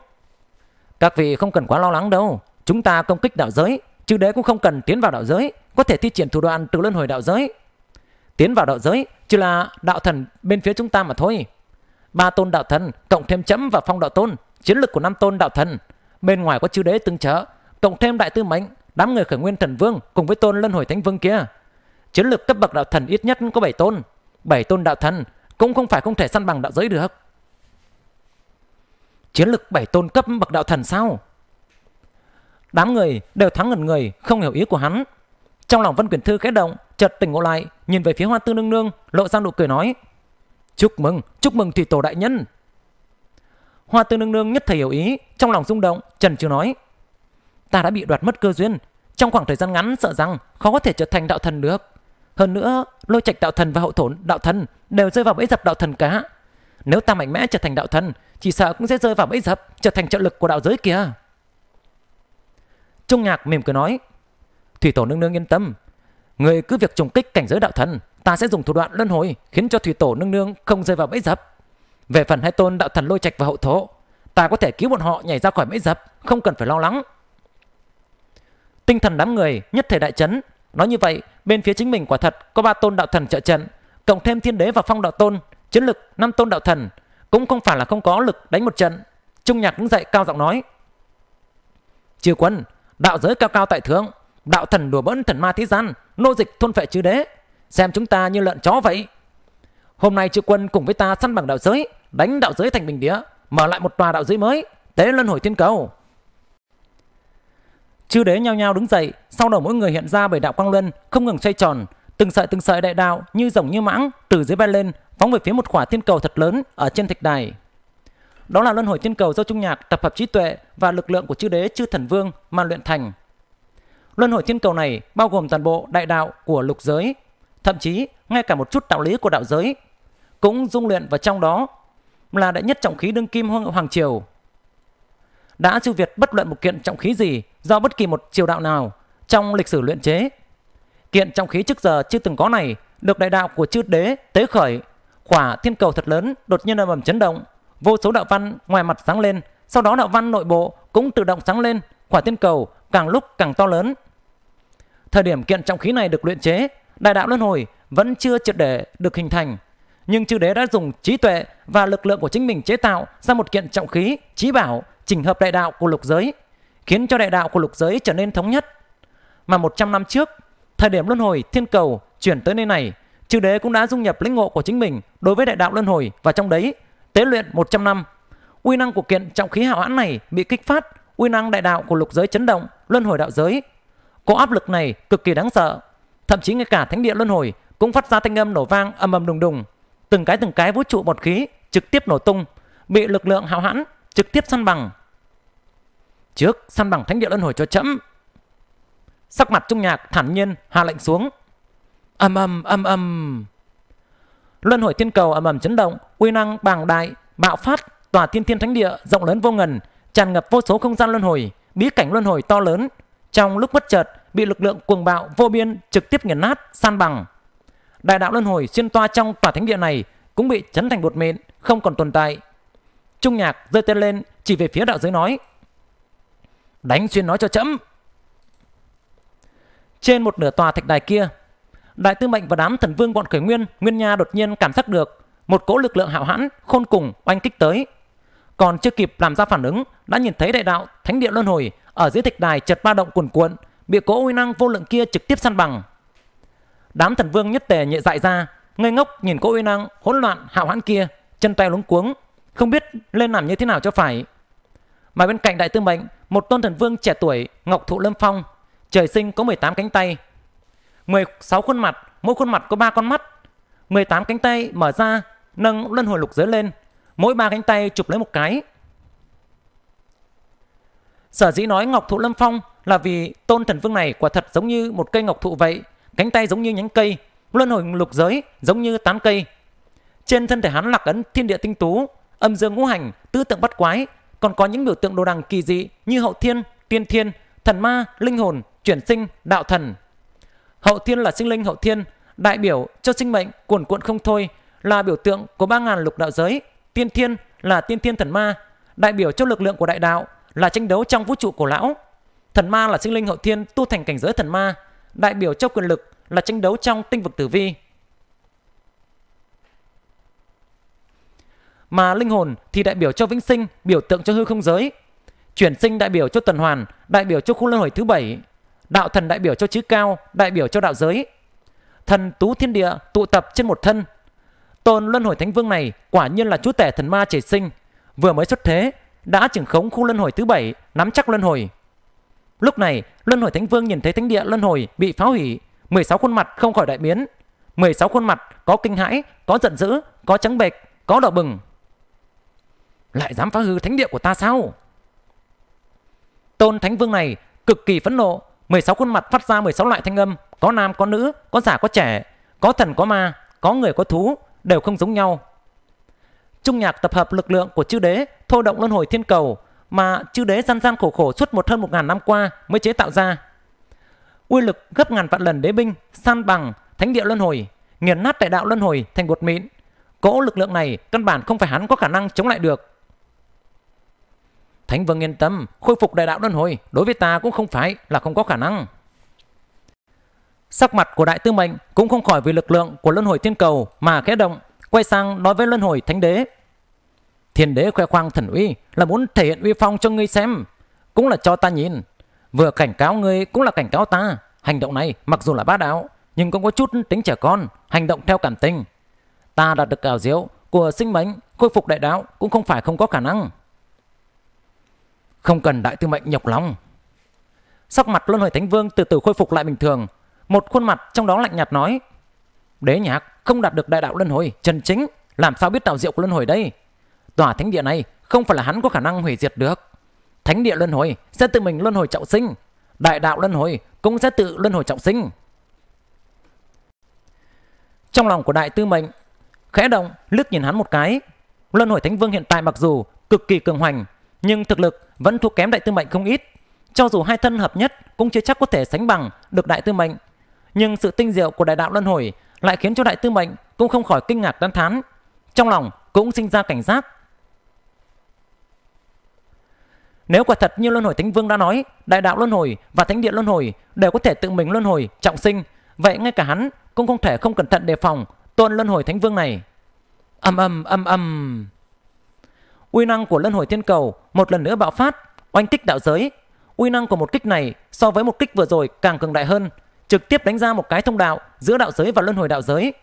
Các vị không cần quá lo lắng đâu. Chúng ta công kích đạo giới, chứ đế cũng không cần tiến vào đạo giới, có thể thi triển thủ đoạn từ luân hồi đạo giới. Tiến vào đạo giới chỉ là đạo thần bên phía chúng ta mà thôi. Ba tôn đạo thần cộng thêm chấm và phong đạo tôn, chiến lực của năm tôn đạo thần. Bên ngoài có chư đế tương trợ, cộng thêm đại tư mệnh, đám người khởi nguyên thần vương cùng với tôn luân hồi thánh vương kia. Chiến lực cấp bậc đạo thần ít nhất có 7 tôn. 7 tôn đạo thần cũng không phải không thể săn bằng đạo giới được. Chiến lực bảy tôn cấp bậc đạo thần sao? Đám người đều thắng ngẩn người, không hiểu ý của hắn. Trong lòng Vân Quyền Thư khẽ động, chợt tỉnh ngộ lại, nhìn về phía Hoa Tư Nương Nương, lộ ra nụ cười nói: "Chúc mừng, chúc mừng thủy tổ đại nhân." Hoa Tư Nương Nương nhất thời hiểu ý, trong lòng rung động, trần chưa nói: "Ta đã bị đoạt mất cơ duyên, trong khoảng thời gian ngắn sợ rằng khó có thể trở thành đạo thần được." Hơn nữa, lôi trạch đạo thần và hậu thốn đạo thần đều rơi vào bẫy dập đạo thần cá Nếu ta mạnh mẽ trở thành đạo thần, chỉ sợ cũng sẽ rơi vào bẫy dập, trở thành trợ lực của đạo giới kia. Trung Nhạc mỉm cười nói, Thủy Tổ nương nương yên tâm, người cứ việc trùng kích cảnh giới đạo thần, ta sẽ dùng thủ đoạn luân hồi khiến cho Thủy Tổ nương nương không rơi vào bẫy dập. Về phần hai tôn đạo thần lôi trạch và hậu thổ, ta có thể cứu bọn họ nhảy ra khỏi bẫy dập, không cần phải lo lắng. Tinh thần đám người nhất thể đại chấn, Nói như vậy, bên phía chính mình quả thật có ba tôn đạo thần trợ trận, cộng thêm thiên đế và phong đạo tôn, chiến lực năm tôn đạo thần, cũng không phải là không có lực đánh một trận. Trung nhạc đứng dậy cao giọng nói. Chư quân, đạo giới cao cao tại thượng, đạo thần đùa bỡn thần ma thế gian, nô dịch thôn phệ chư đế, xem chúng ta như lợn chó vậy. Hôm nay chư quân cùng với ta săn bằng đạo giới, đánh đạo giới thành bình địa, mở lại một tòa đạo giới mới, tế luân hồi thiên cầu. Chư đế nhao nhao đứng dậy, sau đầu mỗi người hiện ra bảy đạo quang luân, không ngừng xoay tròn, từng sợi từng sợi đại đạo như rồng như mãng từ dưới bay lên, phóng về phía một quả thiên cầu thật lớn ở trên thạch đài. Đó là luân hồi thiên cầu do trung nhạc tập hợp trí tuệ và lực lượng của chư đế chư thần vương mà luyện thành. Luân hồi thiên cầu này bao gồm toàn bộ đại đạo của lục giới, thậm chí ngay cả một chút đạo lý của đạo giới cũng dung luyện vào trong đó là đệ nhất trọng khí đương kim hoàng triều đã siêu việt bất luận một kiện trọng khí gì do bất kỳ một triều đạo nào trong lịch sử luyện chế. Kiện trọng khí trước giờ chưa từng có này được đại đạo của chư đế tế khởi, quả thiên cầu thật lớn đột nhiên ầm ầm chấn động, vô số đạo văn ngoài mặt sáng lên, sau đó đạo văn nội bộ cũng tự động sáng lên, quả thiên cầu càng lúc càng to lớn. Thời điểm kiện trọng khí này được luyện chế, đại đạo luân hồi vẫn chưa triệt để được hình thành, nhưng chư đế đã dùng trí tuệ và lực lượng của chính mình chế tạo ra một kiện trọng khí, trí bảo, chỉnh hợp đại đạo của lục giới khiến cho đại đạo của lục giới trở nên thống nhất. Mà 100 năm trước, thời điểm luân hồi thiên cầu chuyển tới nơi này, chư đế cũng đã dung nhập linh ngộ của chính mình đối với đại đạo luân hồi và trong đấy tế luyện 100 năm. Uy năng của kiện trọng khí hảo hãn này bị kích phát, uy năng đại đạo của lục giới chấn động, luân hồi đạo giới. Có áp lực này cực kỳ đáng sợ, thậm chí ngay cả thánh địa luân hồi cũng phát ra thanh âm nổ vang âm ầm đùng đùng, từng cái từng cái vũ trụ bột khí trực tiếp nổ tung, bị lực lượng hào hãn trực tiếp săn bằng trước săn bằng thánh địa luân hồi cho chậm sắc mặt trung nhạc thản nhiên hạ lệnh xuống âm âm âm âm luân hồi thiên cầu ầm ầm chấn động uy năng bàng đại bạo phát tòa thiên thiên thánh địa rộng lớn vô ngần tràn ngập vô số không gian luân hồi bí cảnh luân hồi to lớn trong lúc bất chợt bị lực lượng cuồng bạo vô biên trực tiếp nghiền nát san bằng đại đạo luân hồi xuyên toa trong tòa thánh địa này cũng bị chấn thành bột mịn không còn tồn tại trung nhạc giơ tên lên chỉ về phía đạo giới nói Đánh xuyên nói cho chấm Trên một nửa tòa thạch đài kia, Đại tư mệnh và đám thần vương bọn khởi nguyên, Nguyên Nha đột nhiên cảm giác được một cỗ lực lượng hạo hãn, khôn cùng oanh kích tới. Còn chưa kịp làm ra phản ứng, đã nhìn thấy đại đạo Thánh địa luân hồi ở dưới thạch đài chợt ba động cuồn cuộn, bị cỗ uy năng vô lượng kia trực tiếp săn bằng. Đám thần vương nhất tề nhẹ dại ra, ngây ngốc nhìn cỗ uy năng hỗn loạn hạo hãn kia, chân tay luống cuống, không biết lên làm như thế nào cho phải. Mà bên cạnh đại tư mệnh một tôn thần vương trẻ tuổi ngọc thụ lâm phong trời sinh có 18 cánh tay 16 khuôn mặt mỗi khuôn mặt có 3 con mắt 18 cánh tay mở ra nâng luân hồi lục giới lên mỗi ba cánh tay chụp lấy một cái sở dĩ nói ngọc thụ lâm phong là vì tôn thần vương này quả thật giống như một cây ngọc thụ vậy cánh tay giống như nhánh cây luân hồi lục giới giống như tán cây trên thân thể hắn lạc ấn thiên địa tinh tú âm dương ngũ hành tứ tượng bắt quái còn có những biểu tượng đồ đằng kỳ dị như hậu thiên, tiên thiên, thần ma, linh hồn, chuyển sinh, đạo thần. Hậu thiên là sinh linh hậu thiên, đại biểu cho sinh mệnh cuồn cuộn không thôi, là biểu tượng của ba ngàn lục đạo giới. Tiên thiên là tiên thiên thần ma, đại biểu cho lực lượng của đại đạo, là tranh đấu trong vũ trụ cổ lão. Thần ma là sinh linh hậu thiên tu thành cảnh giới thần ma, đại biểu cho quyền lực là tranh đấu trong tinh vực tử vi. mà linh hồn thì đại biểu cho vĩnh sinh, biểu tượng cho hư không giới. Chuyển sinh đại biểu cho tuần hoàn, đại biểu cho khu luân hồi thứ bảy. Đạo thần đại biểu cho chữ cao, đại biểu cho đạo giới. Thần tú thiên địa tụ tập trên một thân. Tôn luân hồi thánh vương này quả nhiên là chú tể thần ma trời sinh, vừa mới xuất thế đã trưởng khống khu luân hồi thứ bảy, nắm chắc luân hồi. Lúc này, luân hồi thánh vương nhìn thấy thánh địa luân hồi bị phá hủy, 16 khuôn mặt không khỏi đại biến. 16 khuôn mặt có kinh hãi, có giận dữ, có trắng bệch, có đỏ bừng, lại dám phá hư thánh địa của ta sao? Tôn Thánh Vương này cực kỳ phẫn nộ, 16 khuôn mặt phát ra 16 loại thanh âm, có nam có nữ, có giả có trẻ, có thần có ma, có người có thú, đều không giống nhau. Trung nhạc tập hợp lực lượng của chư đế thôi động luân hồi thiên cầu mà chư đế gian gian khổ khổ suốt một hơn một ngàn năm qua mới chế tạo ra. Uy lực gấp ngàn vạn lần đế binh, san bằng, thánh địa luân hồi, nghiền nát đại đạo luân hồi thành bột mịn. Cỗ lực lượng này căn bản không phải hắn có khả năng chống lại được. Thánh Vương yên tâm, khôi phục đại đạo luân hồi đối với ta cũng không phải là không có khả năng. Sắc mặt của đại tư mệnh cũng không khỏi vì lực lượng của luân hồi thiên cầu mà khẽ động, quay sang nói với luân hồi thánh đế. Thiên đế khoe khoang thần uy là muốn thể hiện uy phong cho ngươi xem, cũng là cho ta nhìn. Vừa cảnh cáo ngươi cũng là cảnh cáo ta. Hành động này mặc dù là bá đạo, nhưng cũng có chút tính trẻ con, hành động theo cảm tình. Ta đạt được ảo diệu của sinh mệnh, khôi phục đại đạo cũng không phải không có khả năng. Không cần đại tư mệnh nhọc lòng. Sắc mặt Luân Hồi Thánh Vương từ từ khôi phục lại bình thường. Một khuôn mặt trong đó lạnh nhạt nói. Đế nhạc không đạt được đại đạo Luân Hồi, chân chính. Làm sao biết đạo diệu của Luân Hồi đây? Tòa thánh địa này không phải là hắn có khả năng hủy diệt được. Thánh địa Luân Hồi sẽ tự mình Luân Hồi trọng sinh. Đại đạo Luân Hồi cũng sẽ tự Luân Hồi trọng sinh. Trong lòng của đại tư mệnh, khẽ động, lướt nhìn hắn một cái. Luân Hồi Thánh Vương hiện tại mặc dù cực kỳ cường hoành, nhưng thực lực vẫn thua kém đại tư mệnh không ít. Cho dù hai thân hợp nhất cũng chưa chắc có thể sánh bằng được đại tư mệnh, nhưng sự tinh diệu của đại đạo luân hồi lại khiến cho đại tư mệnh cũng không khỏi kinh ngạc đan thán. Trong lòng cũng sinh ra cảnh giác. Nếu quả thật như Luân Hồi Thánh Vương đã nói, Đại đạo Luân Hồi và Thánh Điện Luân Hồi đều có thể tự mình luân hồi trọng sinh, vậy ngay cả hắn cũng không thể không cẩn thận đề phòng tôn Luân Hồi Thánh Vương này. Âm âm âm âm uy năng của Lân Hồi Thiên Cầu một lần nữa bạo phát, oanh kích đạo giới. Uy năng của một kích này so với một kích vừa rồi càng cường đại hơn, trực tiếp đánh ra một cái thông đạo giữa đạo giới và Luân Hồi đạo giới.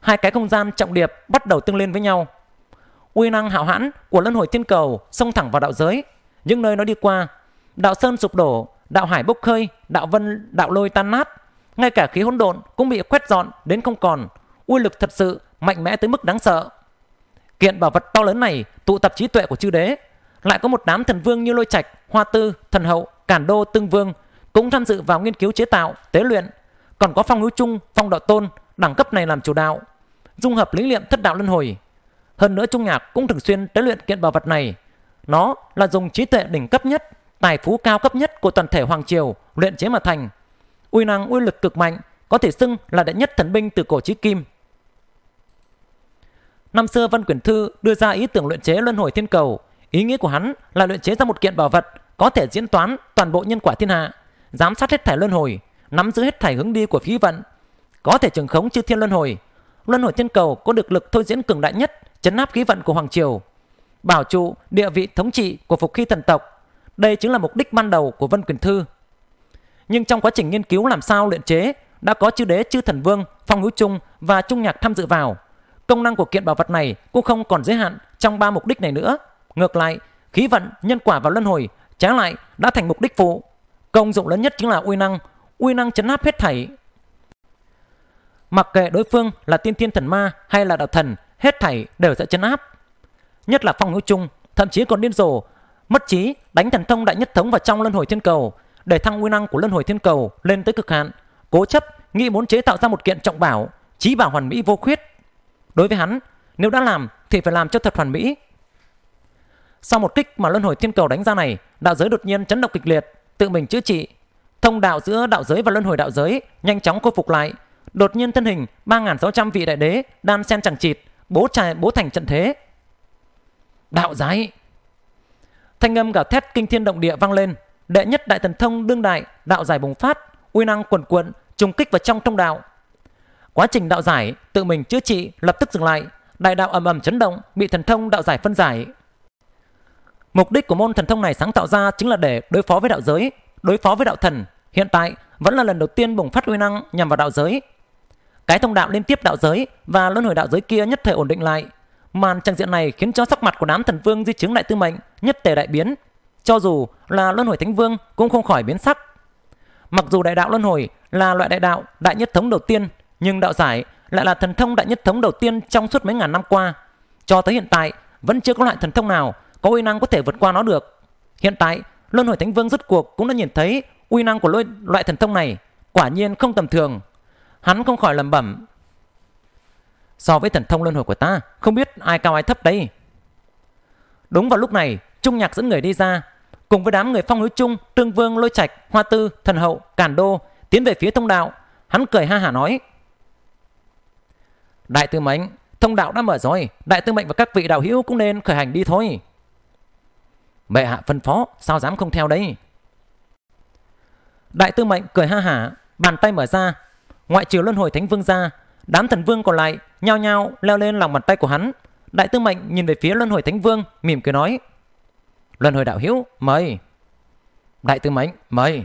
Hai cái không gian trọng điệp bắt đầu tương liên với nhau. Uy năng hạo hãn của Luân Hồi Thiên Cầu xông thẳng vào đạo giới, những nơi nó đi qua, đạo sơn sụp đổ, đạo hải bốc hơi, đạo vân, đạo lôi tan nát, ngay cả khí hỗn độn cũng bị quét dọn đến không còn, uy lực thật sự mạnh mẽ tới mức đáng sợ. Kiện bảo vật to lớn này tụ tập trí tuệ của chư đế, lại có một đám thần vương như Lôi Trạch, Hoa Tư, Thần Hậu, Cản Đô, Tương Vương cũng tham dự vào nghiên cứu chế tạo, tế luyện, còn có Phong Hữu Trung, Phong Đạo Tôn, đẳng cấp này làm chủ đạo, dung hợp lý niệm thất đạo luân hồi. Hơn nữa Trung Nhạc cũng thường xuyên tế luyện kiện bảo vật này. Nó là dùng trí tuệ đỉnh cấp nhất, tài phú cao cấp nhất của toàn thể hoàng triều luyện chế mà thành. Uy năng uy lực cực mạnh, có thể xưng là đệ nhất thần binh từ cổ chí kim. Năm xưa Văn Quyển Thư đưa ra ý tưởng luyện chế luân hồi thiên cầu. Ý nghĩa của hắn là luyện chế ra một kiện bảo vật có thể diễn toán toàn bộ nhân quả thiên hạ, giám sát hết thảy luân hồi, nắm giữ hết thảy hướng đi của khí vận, có thể trường khống chư thiên luân hồi. Luân hồi thiên cầu có được lực thôi diễn cường đại nhất, chấn áp khí vận của hoàng triều, bảo trụ địa vị thống trị của phục khí thần tộc. Đây chính là mục đích ban đầu của văn Quyền Thư. Nhưng trong quá trình nghiên cứu làm sao luyện chế, đã có chư đế chư thần vương, phong hữu trung và trung nhạc tham dự vào. Công năng của kiện bảo vật này cũng không còn giới hạn trong ba mục đích này nữa. Ngược lại, khí vận, nhân quả và luân hồi trái lại đã thành mục đích phụ. Công dụng lớn nhất chính là uy năng, uy năng chấn áp hết thảy. Mặc kệ đối phương là tiên thiên thần ma hay là đạo thần, hết thảy đều sẽ chấn áp. Nhất là phong hữu chung thậm chí còn điên rồ, mất trí đánh thần thông đại nhất thống vào trong luân hồi thiên cầu, để thăng uy năng của luân hồi thiên cầu lên tới cực hạn, cố chấp nghĩ muốn chế tạo ra một kiện trọng bảo, chí bảo hoàn mỹ vô khuyết Đối với hắn, nếu đã làm thì phải làm cho thật hoàn mỹ. Sau một kích mà luân hồi thiên cầu đánh ra này, đạo giới đột nhiên chấn động kịch liệt, tự mình chữa trị. Thông đạo giữa đạo giới và luân hồi đạo giới nhanh chóng khôi phục lại. Đột nhiên thân hình 3.600 vị đại đế đan sen chẳng chịt, bố trài bố thành trận thế. Đạo giới Thanh âm gào thét kinh thiên động địa vang lên. Đệ nhất đại thần thông đương đại, đạo giải bùng phát, uy năng quần cuộn, trùng kích vào trong thông đạo, Quá trình đạo giải, tự mình chữa trị lập tức dừng lại, đại đạo ầm ầm chấn động, bị thần thông đạo giải phân giải. Mục đích của môn thần thông này sáng tạo ra chính là để đối phó với đạo giới, đối phó với đạo thần. Hiện tại vẫn là lần đầu tiên bùng phát uy năng nhằm vào đạo giới. Cái thông đạo liên tiếp đạo giới và luân hồi đạo giới kia nhất thể ổn định lại. Màn trang diện này khiến cho sắc mặt của đám thần vương di chứng đại tư mệnh nhất tề đại biến. Cho dù là luân hồi thánh vương cũng không khỏi biến sắc. Mặc dù đại đạo luân hồi là loại đại đạo đại nhất thống đầu tiên nhưng đạo giải lại là thần thông đại nhất thống đầu tiên trong suốt mấy ngàn năm qua. Cho tới hiện tại, vẫn chưa có loại thần thông nào có uy năng có thể vượt qua nó được. Hiện tại, Luân Hồi Thánh Vương rốt cuộc cũng đã nhìn thấy uy năng của loại thần thông này, quả nhiên không tầm thường. Hắn không khỏi lẩm bẩm. So với thần thông luân hồi của ta, không biết ai cao ai thấp đây. Đúng vào lúc này, Trung Nhạc dẫn người đi ra, cùng với đám người phong núi trung, Tương Vương, Lôi Trạch, Hoa Tư, Thần Hậu, càn Đô tiến về phía thông đạo. Hắn cười ha hả nói: Đại tư mệnh, thông đạo đã mở rồi, đại tư mệnh và các vị đạo hữu cũng nên khởi hành đi thôi. Bệ hạ phân phó, sao dám không theo đây? Đại tư mệnh cười ha hả, bàn tay mở ra, ngoại trừ luân hồi thánh vương ra, đám thần vương còn lại nhao nhao leo lên lòng bàn tay của hắn. Đại tư mệnh nhìn về phía luân hồi thánh vương, mỉm cười nói: "Luân hồi đạo hữu, mời." Đại tư mệnh, mời.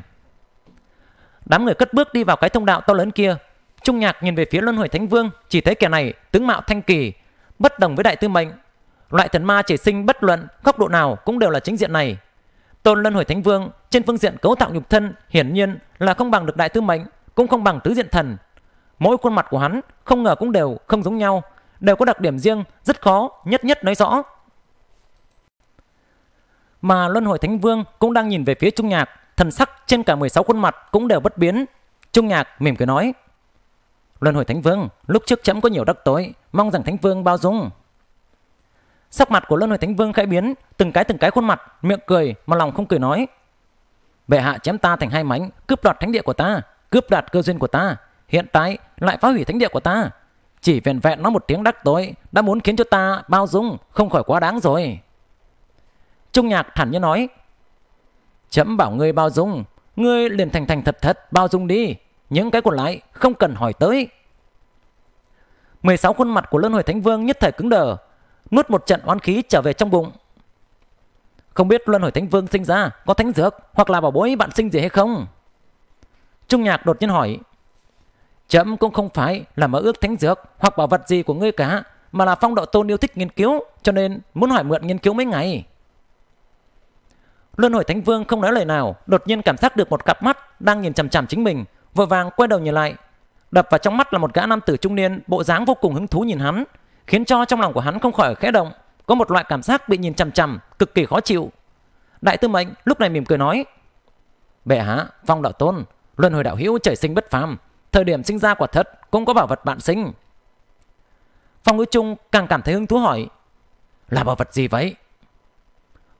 Đám người cất bước đi vào cái thông đạo to lớn kia, Trung Nhạc nhìn về phía Luân Hồi Thánh Vương, chỉ thấy kẻ này tướng mạo thanh kỳ, bất đồng với đại tư mệnh. Loại thần ma chỉ sinh bất luận góc độ nào cũng đều là chính diện này. Tôn Luân Hồi Thánh Vương trên phương diện cấu tạo nhục thân hiển nhiên là không bằng được đại tư mệnh, cũng không bằng tứ diện thần. Mỗi khuôn mặt của hắn không ngờ cũng đều không giống nhau, đều có đặc điểm riêng, rất khó nhất nhất nói rõ. Mà Luân Hồi Thánh Vương cũng đang nhìn về phía Trung Nhạc, thần sắc trên cả 16 khuôn mặt cũng đều bất biến. Trung Nhạc mỉm cười nói: Luân hồi Thánh Vương, lúc trước chấm có nhiều đắc tội mong rằng Thánh Vương bao dung. Sắc mặt của Luân hồi Thánh Vương khẽ biến, từng cái từng cái khuôn mặt, miệng cười mà lòng không cười nói. Bệ hạ chém ta thành hai mảnh, cướp đoạt thánh địa của ta, cướp đoạt cơ duyên của ta, hiện tại lại phá hủy thánh địa của ta. Chỉ vẹn vẹn nói một tiếng đắc tội đã muốn khiến cho ta bao dung, không khỏi quá đáng rồi. Trung Nhạc thản nhiên nói, chấm bảo ngươi bao dung, ngươi liền thành thành thật thật bao dung đi, những cái còn lại không cần hỏi tới. 16 khuôn mặt của Lân Hồi Thánh Vương nhất thời cứng đờ, nuốt một trận oán khí trở về trong bụng. Không biết Luân Hồi Thánh Vương sinh ra có thánh dược hoặc là bảo bối bạn sinh gì hay không? Trung Nhạc đột nhiên hỏi. "chậm cũng không phải là mơ ước thánh dược hoặc bảo vật gì của ngươi cả, mà là phong độ tôn yêu thích nghiên cứu, cho nên muốn hỏi mượn nghiên cứu mấy ngày. Luân Hồi Thánh Vương không nói lời nào, đột nhiên cảm giác được một cặp mắt đang nhìn chằm chằm chính mình, vội vàng quay đầu nhìn lại đập vào trong mắt là một gã nam tử trung niên bộ dáng vô cùng hứng thú nhìn hắn khiến cho trong lòng của hắn không khỏi khẽ động có một loại cảm giác bị nhìn chằm chằm cực kỳ khó chịu đại tư mệnh lúc này mỉm cười nói bệ hạ phong đạo tôn luân hồi đạo hữu trời sinh bất phàm thời điểm sinh ra quả thật cũng có bảo vật bạn sinh phong ngữ trung càng cảm thấy hứng thú hỏi là bảo vật gì vậy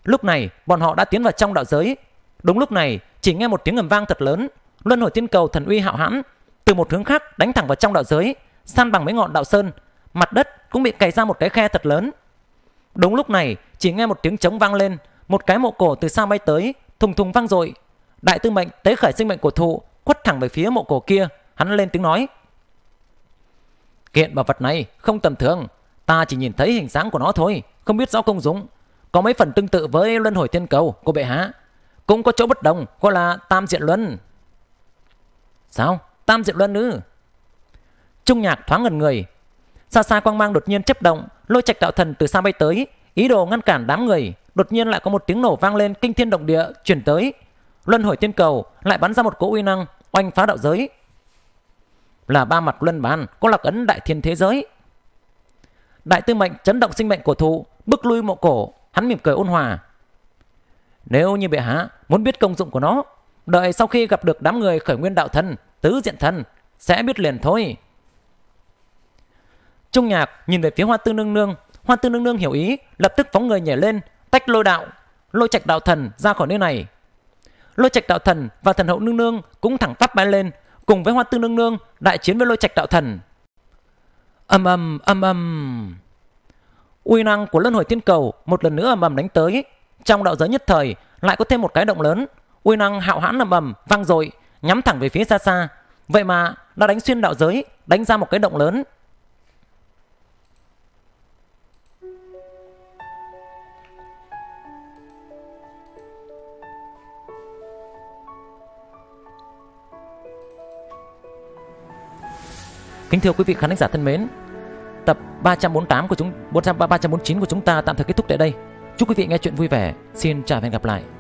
lúc này bọn họ đã tiến vào trong đạo giới đúng lúc này chỉ nghe một tiếng ngầm vang thật lớn luân hồi tiên cầu thần uy hạo hãn từ một hướng khác đánh thẳng vào trong đạo giới san bằng mấy ngọn đạo sơn mặt đất cũng bị cày ra một cái khe thật lớn đúng lúc này chỉ nghe một tiếng trống vang lên một cái mộ cổ từ xa bay tới thùng thùng vang dội đại tư mệnh tế khởi sinh mệnh của thụ quất thẳng về phía mộ cổ kia hắn lên tiếng nói kiện bảo vật này không tầm thường ta chỉ nhìn thấy hình dáng của nó thôi không biết rõ công dụng có mấy phần tương tự với luân hồi thiên cầu của bệ hạ cũng có chỗ bất đồng gọi là tam diện luân Sao? Tam Diệu Luân ư? Trung nhạc thoáng ngần người. Xa xa quang mang đột nhiên chấp động, lôi trạch đạo thần từ xa bay tới, ý đồ ngăn cản đám người. Đột nhiên lại có một tiếng nổ vang lên kinh thiên động địa chuyển tới. Luân hồi tiên cầu lại bắn ra một cỗ uy năng, oanh phá đạo giới. Là ba mặt luân bàn, có lạc ấn đại thiên thế giới. Đại tư mệnh chấn động sinh mệnh của thụ, bước lui mộ cổ, hắn mỉm cười ôn hòa. Nếu như bệ hạ muốn biết công dụng của nó, Đợi sau khi gặp được đám người khởi nguyên đạo thần tứ diện thần sẽ biết liền thôi. Trung nhạc nhìn về phía hoa tư nương nương, hoa tư nương nương hiểu ý, lập tức phóng người nhảy lên, tách lôi đạo, lôi trạch đạo thần ra khỏi nơi này. Lôi trạch đạo thần và thần hậu nương nương cũng thẳng tắp bay lên, cùng với hoa tư nương nương đại chiến với lôi trạch đạo thần. Âm ầm âm ầm, Uy năng của luân hồi tiên cầu một lần nữa ầm ầm đánh tới, trong đạo giới nhất thời lại có thêm một cái động lớn uy năng hạo hãn nằm ầm vang dội nhắm thẳng về phía xa xa vậy mà nó đánh xuyên đạo giới đánh ra một cái động lớn Kính thưa quý vị khán giả thân mến, tập 348 của chúng 349 của chúng ta tạm thời kết thúc tại đây. Chúc quý vị nghe chuyện vui vẻ. Xin chào và hẹn gặp lại.